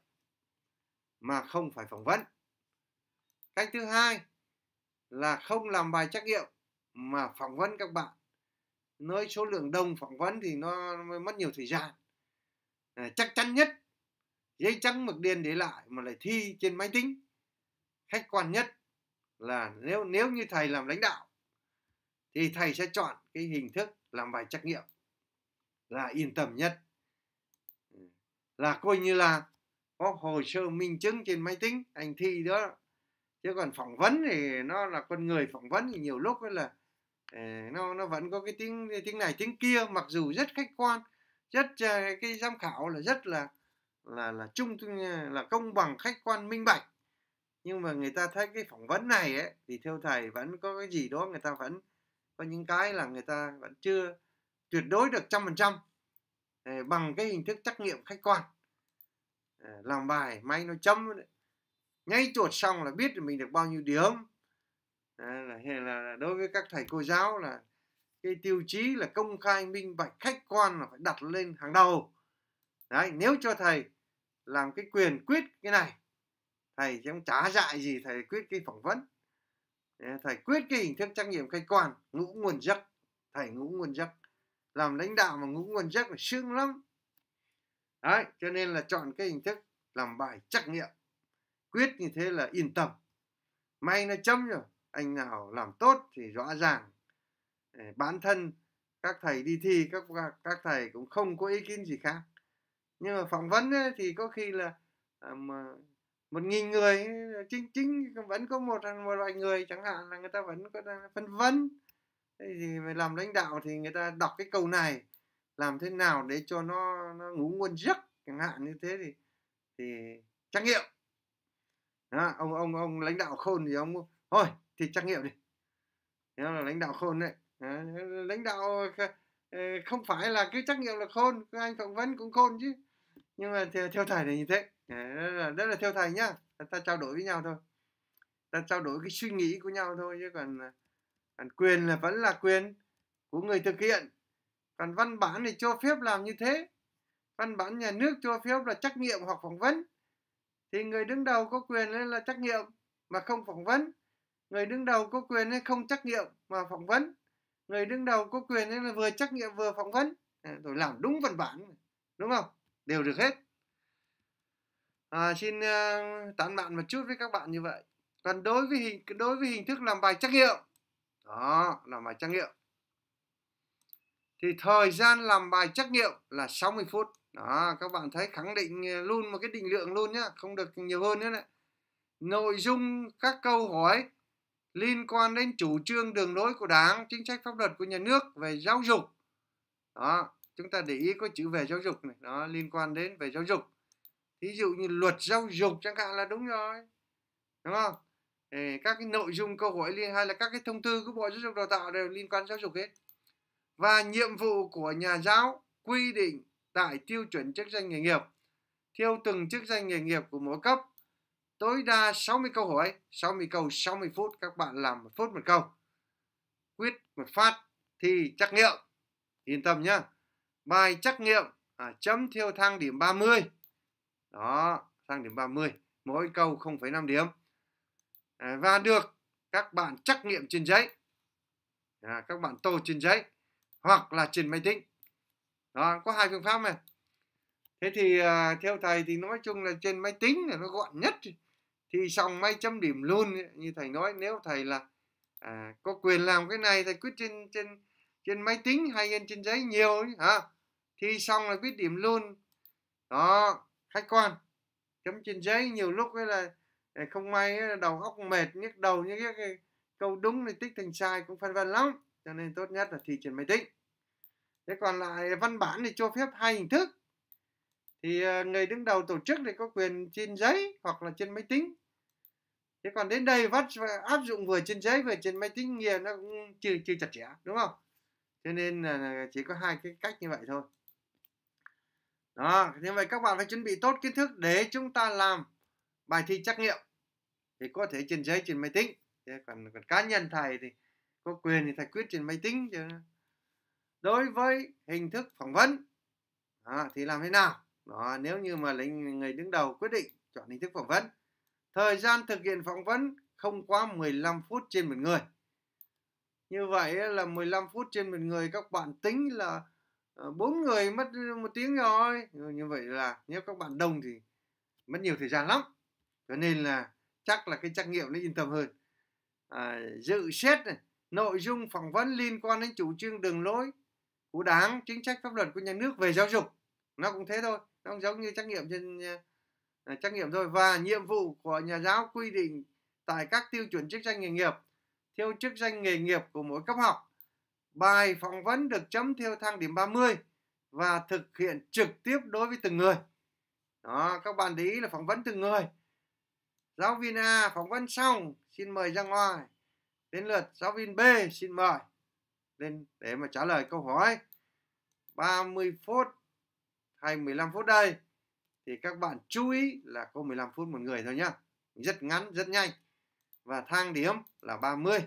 mà không phải phỏng vấn cách thứ hai là không làm bài trắc nghiệm mà phỏng vấn các bạn nói số lượng đông phỏng vấn thì nó mất nhiều thời gian à, chắc chắn nhất giấy trắng mực đen để lại mà lại thi trên máy tính khách quan nhất là nếu nếu như thầy làm lãnh đạo thì thầy sẽ chọn cái hình thức làm bài trắc nghiệm là yên tâm nhất là coi như là có hồ sơ minh chứng trên máy tính anh thi đó chứ còn phỏng vấn thì nó là con người phỏng vấn thì nhiều lúc ấy là Ờ, nó nó vẫn có cái tiếng tiếng này tiếng kia mặc dù rất khách quan rất ờ, cái giám khảo là rất là là là trung là công bằng khách quan minh bạch nhưng mà người ta thấy cái phỏng vấn này ấy thì theo thầy vẫn có cái gì đó người ta vẫn có những cái là người ta vẫn chưa tuyệt đối được trăm phần trăm ờ, bằng cái hình thức trắc nghiệm khách quan làm bài máy nó chấm nháy chuột xong là biết mình được bao nhiêu điểm là, hay là đối với các thầy cô giáo là cái tiêu chí là công khai minh bạch khách quan là phải đặt lên hàng đầu đấy nếu cho thầy làm cái quyền quyết cái này thầy chẳng trả dạy gì thầy quyết cái phỏng vấn thầy quyết cái hình thức trách nhiệm khách quan ngũ nguồn giấc thầy ngũ nguồn giấc làm lãnh đạo mà ngũ nguồn giấc là sương lắm đấy cho nên là chọn cái hình thức làm bài trắc nghiệm quyết như thế là yên tâm may nó chấm rồi anh nào làm tốt thì rõ ràng bản thân các thầy đi thi các các thầy cũng không có ý kiến gì khác nhưng mà phỏng vấn ấy, thì có khi là à, mà một nghìn người chính chính vẫn có một một loại người chẳng hạn là người ta vẫn có phân vân thì làm lãnh đạo thì người ta đọc cái câu này làm thế nào để cho nó nó ngủ ngon giấc chẳng hạn như thế thì thì trắc nghiệm đó, ông ông ông lãnh đạo khôn thì ông thôi thì trắc nghiệm đi thế là lãnh đạo khôn đấy lãnh đạo ờ, ờ, không phải là cứ trắc nghiệm là khôn các anh phỏng vấn cũng khôn chứ nhưng mà theo, thầy này như thế à, đó, là, rất là theo thầy nhá ta trao đổi với nhau thôi ta trao đổi cái suy nghĩ của nhau thôi chứ còn ờ, còn quyền là vẫn là quyền của người thực hiện còn văn bản thì cho phép làm như thế văn bản nhà nước cho phép là trách nhiệm hoặc phỏng vấn thì người đứng đầu có quyền lên là trách nhiệm mà không phỏng vấn người đứng đầu có quyền không trách nhiệm mà phỏng vấn người đứng đầu có quyền là vừa trách nhiệm vừa phỏng vấn à, rồi làm đúng văn bản đúng không đều được hết à, xin uh, tán bạn một chút với các bạn như vậy còn đối với hình đối với hình thức làm bài trắc nghiệm đó làm bài trắc nghiệm thì thời gian làm bài trắc nghiệm là 60 phút đó các bạn thấy khẳng định à, luôn một cái định lượng luôn nhá không được nhiều hơn nữa này nội dung các câu hỏi liên quan đến chủ trương đường lối của đảng chính sách pháp luật của nhà nước về giáo dục đó chúng ta để ý có chữ về giáo dục này nó liên quan đến về giáo dục ví dụ như luật giáo dục chẳng hạn là đúng rồi đúng không để các cái nội dung câu hỏi liên hay là các cái thông tư của bộ giáo dục đào tạo đều liên quan giáo dục hết và nhiệm vụ của nhà giáo quy định tại tiêu chuẩn chức danh nghề nghiệp theo từng chức danh nghề nghiệp của mỗi cấp tối đa 60 câu hỏi, 60 câu 60 phút các bạn làm một phút một câu. Quyết một phát thi trắc nghiệm. Yên tâm nhá. Bài trắc nghiệm à, chấm theo thang điểm 30. Đó, thang điểm 30, mỗi câu 0,5 điểm. À, và được các bạn trắc nghiệm trên giấy. À, các bạn tô trên giấy hoặc là trên máy tính. Đó, có hai phương pháp này. Thế thì à, theo thầy thì nói chung là trên máy tính là nó gọn nhất. Rồi thi xong máy chấm điểm luôn như thầy nói nếu thầy là à, có quyền làm cái này thầy quyết trên trên trên máy tính hay trên trên giấy nhiều ấy, hả thi xong là quyết điểm luôn đó khách quan chấm trên giấy nhiều lúc ấy là à, không may đầu óc mệt nhức đầu những cái, cái câu đúng này tích thành sai cũng phân vân lắm cho nên tốt nhất là thi trên máy tính thế còn lại văn bản thì cho phép hai hình thức thì à, người đứng đầu tổ chức thì có quyền trên giấy hoặc là trên máy tính thế còn đến đây vắt áp dụng vừa trên giấy vừa trên máy tính nghiền nó cũng chưa chưa chặt chẽ đúng không cho nên là chỉ có hai cái cách như vậy thôi đó như vậy các bạn phải chuẩn bị tốt kiến thức để chúng ta làm bài thi trắc nghiệm thì có thể trên giấy trên máy tính thế còn còn cá nhân thầy thì có quyền thì thầy quyết trên máy tính chứ đối với hình thức phỏng vấn à, thì làm thế nào đó nếu như mà lấy người đứng đầu quyết định chọn hình thức phỏng vấn Thời gian thực hiện phỏng vấn không quá 15 phút trên một người. Như vậy là 15 phút trên một người các bạn tính là ờ, bốn người mất một tiếng rồi. Ờ, như vậy là nếu các bạn đông thì mất nhiều thời gian lắm. Cho nên là chắc là cái trắc nghiệm nó yên tâm hơn. À, dự xét này, nội dung phỏng vấn liên quan đến chủ trương đường lối của đảng, chính sách pháp luật của nhà nước về giáo dục. Nó cũng thế thôi, nó cũng giống như trắc nghiệm trên trách nhiệm nghiệm thôi và nhiệm vụ của nhà giáo quy định tại các tiêu chuẩn chức danh nghề nghiệp theo chức danh nghề nghiệp của mỗi cấp học bài phỏng vấn được chấm theo thang điểm 30 và thực hiện trực tiếp đối với từng người đó các bạn để ý là phỏng vấn từng người giáo viên A phỏng vấn xong xin mời ra ngoài đến lượt giáo viên B xin mời lên để mà trả lời câu hỏi 30 phút hay 15 phút đây thì các bạn chú ý là có 15 phút một người thôi nhá rất ngắn rất nhanh và thang điểm là 30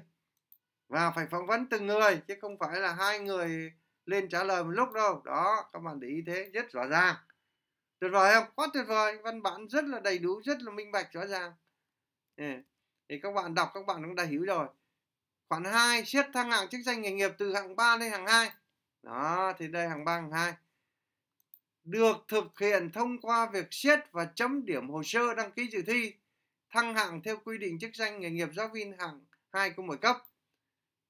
và phải phỏng vấn từng người chứ không phải là hai người lên trả lời một lúc đâu đó các bạn để ý thế rất rõ ràng tuyệt vời không quá tuyệt vời văn bản rất là đầy đủ rất là minh bạch rõ ràng ừ. thì các bạn đọc các bạn cũng đã hiểu rồi khoản 2 xét thăng hạng chức danh nghề nghiệp từ hạng 3 lên hạng 2 đó thì đây hạng 3 hạng 2 được thực hiện thông qua việc xét và chấm điểm hồ sơ đăng ký dự thi thăng hạng theo quy định chức danh nghề nghiệp giáo viên hạng 2 của mỗi cấp.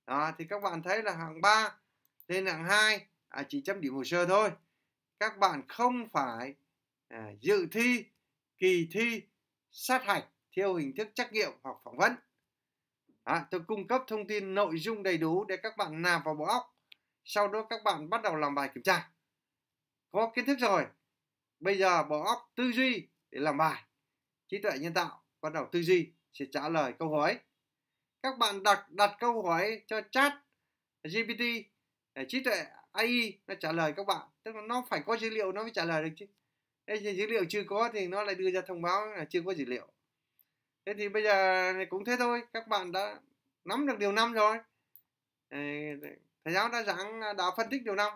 Đó, thì các bạn thấy là hạng 3 lên hạng 2 à, chỉ chấm điểm hồ sơ thôi. Các bạn không phải à, dự thi kỳ thi sát hạch theo hình thức trắc nghiệm hoặc phỏng vấn. À, tôi cung cấp thông tin nội dung đầy đủ để các bạn nạp vào bộ óc. Sau đó các bạn bắt đầu làm bài kiểm tra có kiến thức rồi bây giờ bỏ óc tư duy để làm bài trí tuệ nhân tạo bắt đầu tư duy sẽ trả lời câu hỏi các bạn đặt đặt câu hỏi cho chat GPT để trí tuệ AI nó trả lời các bạn tức là nó phải có dữ liệu nó mới trả lời được chứ thế thì dữ liệu chưa có thì nó lại đưa ra thông báo là chưa có dữ liệu thế thì bây giờ cũng thế thôi các bạn đã nắm được điều năm rồi thầy giáo đã giảng đã phân tích điều năm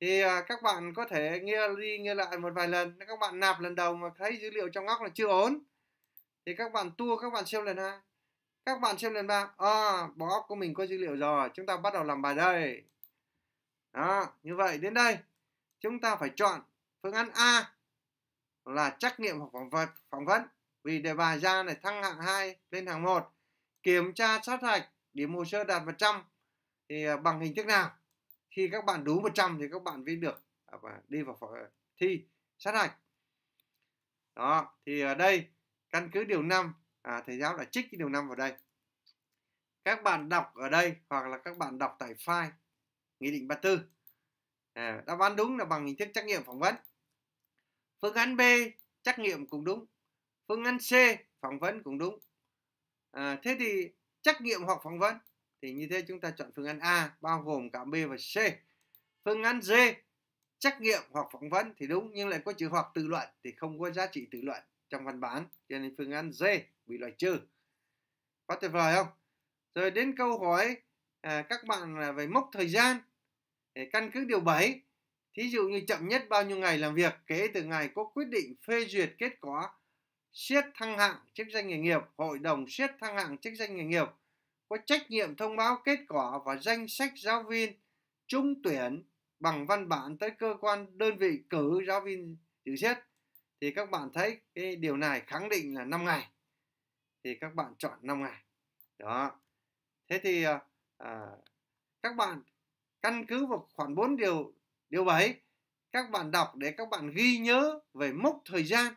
thì à, các bạn có thể nghe đi nghe lại một vài lần nếu các bạn nạp lần đầu mà thấy dữ liệu trong óc là chưa ổn thì các bạn tua các bạn xem lần hai các bạn xem lần ba à, bộ óc của mình có dữ liệu rồi chúng ta bắt đầu làm bài đây đó như vậy đến đây chúng ta phải chọn phương án A là trắc nghiệm hoặc phỏng vật phỏng vấn vì đề bài ra này thăng hạng 2 lên hạng 1 kiểm tra sát hạch điểm hồ sơ đạt 100 thì à, bằng hình thức nào khi các bạn đủ 100 thì các bạn mới được à, và đi vào à, thi sát hạch đó thì ở đây căn cứ điều 5 à, thầy giáo đã trích cái điều 5 vào đây các bạn đọc ở đây hoặc là các bạn đọc tại file nghị định 34 à, đáp án đúng là bằng hình thức trắc nghiệm phỏng vấn phương án B trắc nghiệm cũng đúng phương án C phỏng vấn cũng đúng à, thế thì trắc nghiệm hoặc phỏng vấn thì như thế chúng ta chọn phương án A bao gồm cả B và C. Phương án D trắc nghiệm hoặc phỏng vấn thì đúng nhưng lại có chữ hoặc tự luận thì không có giá trị tự luận trong văn bản cho nên phương án D bị loại trừ. Quá tuyệt vời không? Rồi đến câu hỏi à, các bạn là về mốc thời gian để căn cứ điều 7 thí dụ như chậm nhất bao nhiêu ngày làm việc kể từ ngày có quyết định phê duyệt kết quả xét thăng hạng chức danh nghề nghiệp hội đồng xét thăng hạng chức danh nghề nghiệp có trách nhiệm thông báo kết quả và danh sách giáo viên trúng tuyển bằng văn bản tới cơ quan đơn vị cử giáo viên dự xét thì các bạn thấy cái điều này khẳng định là 5 ngày thì các bạn chọn 5 ngày đó thế thì à, à, các bạn căn cứ vào khoảng 4 điều điều 7 các bạn đọc để các bạn ghi nhớ về mốc thời gian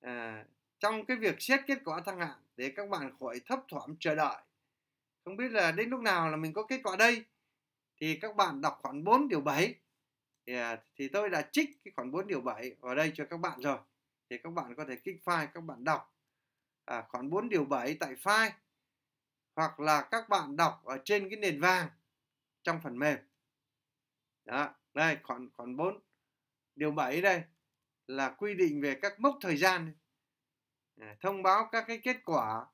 à, trong cái việc xét kết quả thăng hạng để các bạn khỏi thấp thỏm chờ đợi không biết là đến lúc nào là mình có kết quả đây thì các bạn đọc khoảng 4 điều 7 thì, à, thì tôi đã trích cái khoảng 4 điều 7 vào đây cho các bạn rồi thì các bạn có thể kích file các bạn đọc à, khoản 4 điều 7 tại file hoặc là các bạn đọc ở trên cái nền vàng trong phần mềm đó đây khoảng khoảng 4 điều 7 đây là quy định về các mốc thời gian à, thông báo các cái kết quả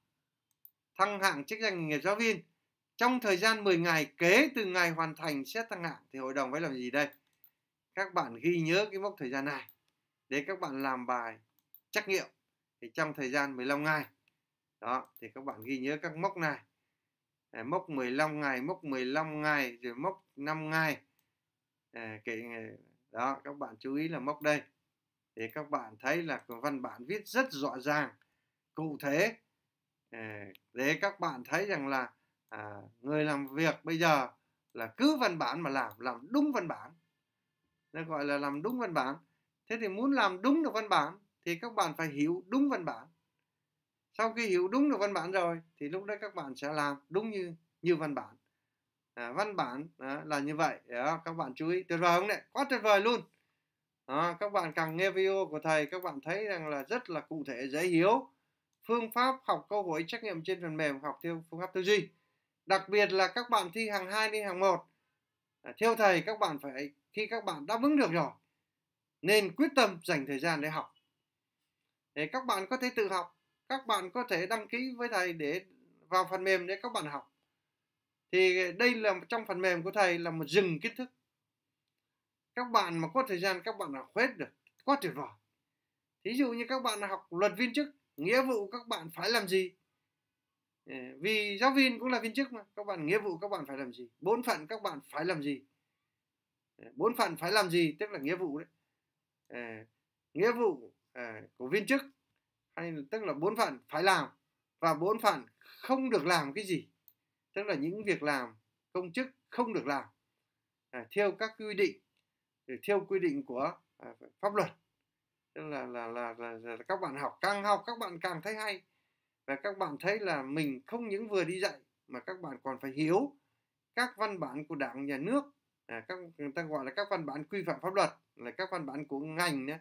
thăng hạng chức danh nghiệp giáo viên trong thời gian 10 ngày kế từ ngày hoàn thành xét thăng hạng thì hội đồng phải làm gì đây? Các bạn ghi nhớ cái mốc thời gian này để các bạn làm bài trắc nghiệm thì trong thời gian 15 ngày. Đó, thì các bạn ghi nhớ các mốc này. Mốc 15 ngày, mốc 15 ngày rồi mốc 5 ngày. À, kể đó các bạn chú ý là mốc đây. Thì các bạn thấy là văn bản viết rất rõ ràng, cụ thể để các bạn thấy rằng là à, người làm việc bây giờ là cứ văn bản mà làm làm đúng văn bản nó gọi là làm đúng văn bản thế thì muốn làm đúng được văn bản thì các bạn phải hiểu đúng văn bản sau khi hiểu đúng được văn bản rồi thì lúc đó các bạn sẽ làm đúng như như văn bản à, văn bản đó, à, là như vậy đó, các bạn chú ý tuyệt vời không đấy quá tuyệt vời luôn đó, các bạn càng nghe video của thầy các bạn thấy rằng là rất là cụ thể dễ hiểu phương pháp học câu hỏi trách nhiệm trên phần mềm học theo phương pháp tư duy đặc biệt là các bạn thi hàng 2 đi hàng 1 à, theo thầy các bạn phải khi các bạn đáp ứng được rồi nên quyết tâm dành thời gian để học để các bạn có thể tự học các bạn có thể đăng ký với thầy để vào phần mềm để các bạn học thì đây là trong phần mềm của thầy là một rừng kiến thức các bạn mà có thời gian các bạn học hết được có tuyệt vời thí dụ như các bạn học luật viên chức nghĩa vụ các bạn phải làm gì ờ, vì giáo viên cũng là viên chức mà các bạn nghĩa vụ các bạn phải làm gì bốn phận các bạn phải làm gì ờ, bốn phận phải làm gì tức là nghĩa vụ đấy ờ, nghĩa vụ của viên chức hay là, tức là bốn phận phải làm và bốn phận không được làm cái gì tức là những việc làm công chức không được làm theo các quy định theo quy định của pháp luật là là, là là là các bạn học càng học các bạn càng thấy hay và các bạn thấy là mình không những vừa đi dạy mà các bạn còn phải hiểu các văn bản của đảng nhà nước à, các người ta gọi là các văn bản quy phạm pháp luật là các văn bản của ngành nữa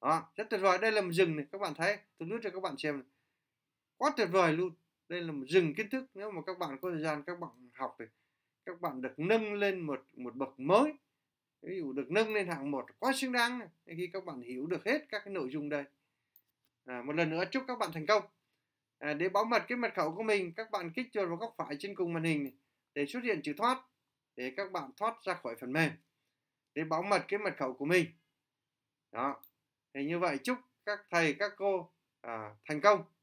đó rất tuyệt vời đây là một rừng này các bạn thấy tôi lướt cho các bạn xem quá tuyệt vời luôn đây là một rừng kiến thức nếu mà các bạn có thời gian các bạn học thì các bạn được nâng lên một một bậc mới ví dụ được nâng lên hạng một quá xứng đáng khi các bạn hiểu được hết các cái nội dung đây à, một lần nữa chúc các bạn thành công à, để bảo mật cái mật khẩu của mình các bạn kích chuột vào góc phải trên cùng màn hình này để xuất hiện chữ thoát để các bạn thoát ra khỏi phần mềm để bảo mật cái mật khẩu của mình đó thì như vậy chúc các thầy các cô à, thành công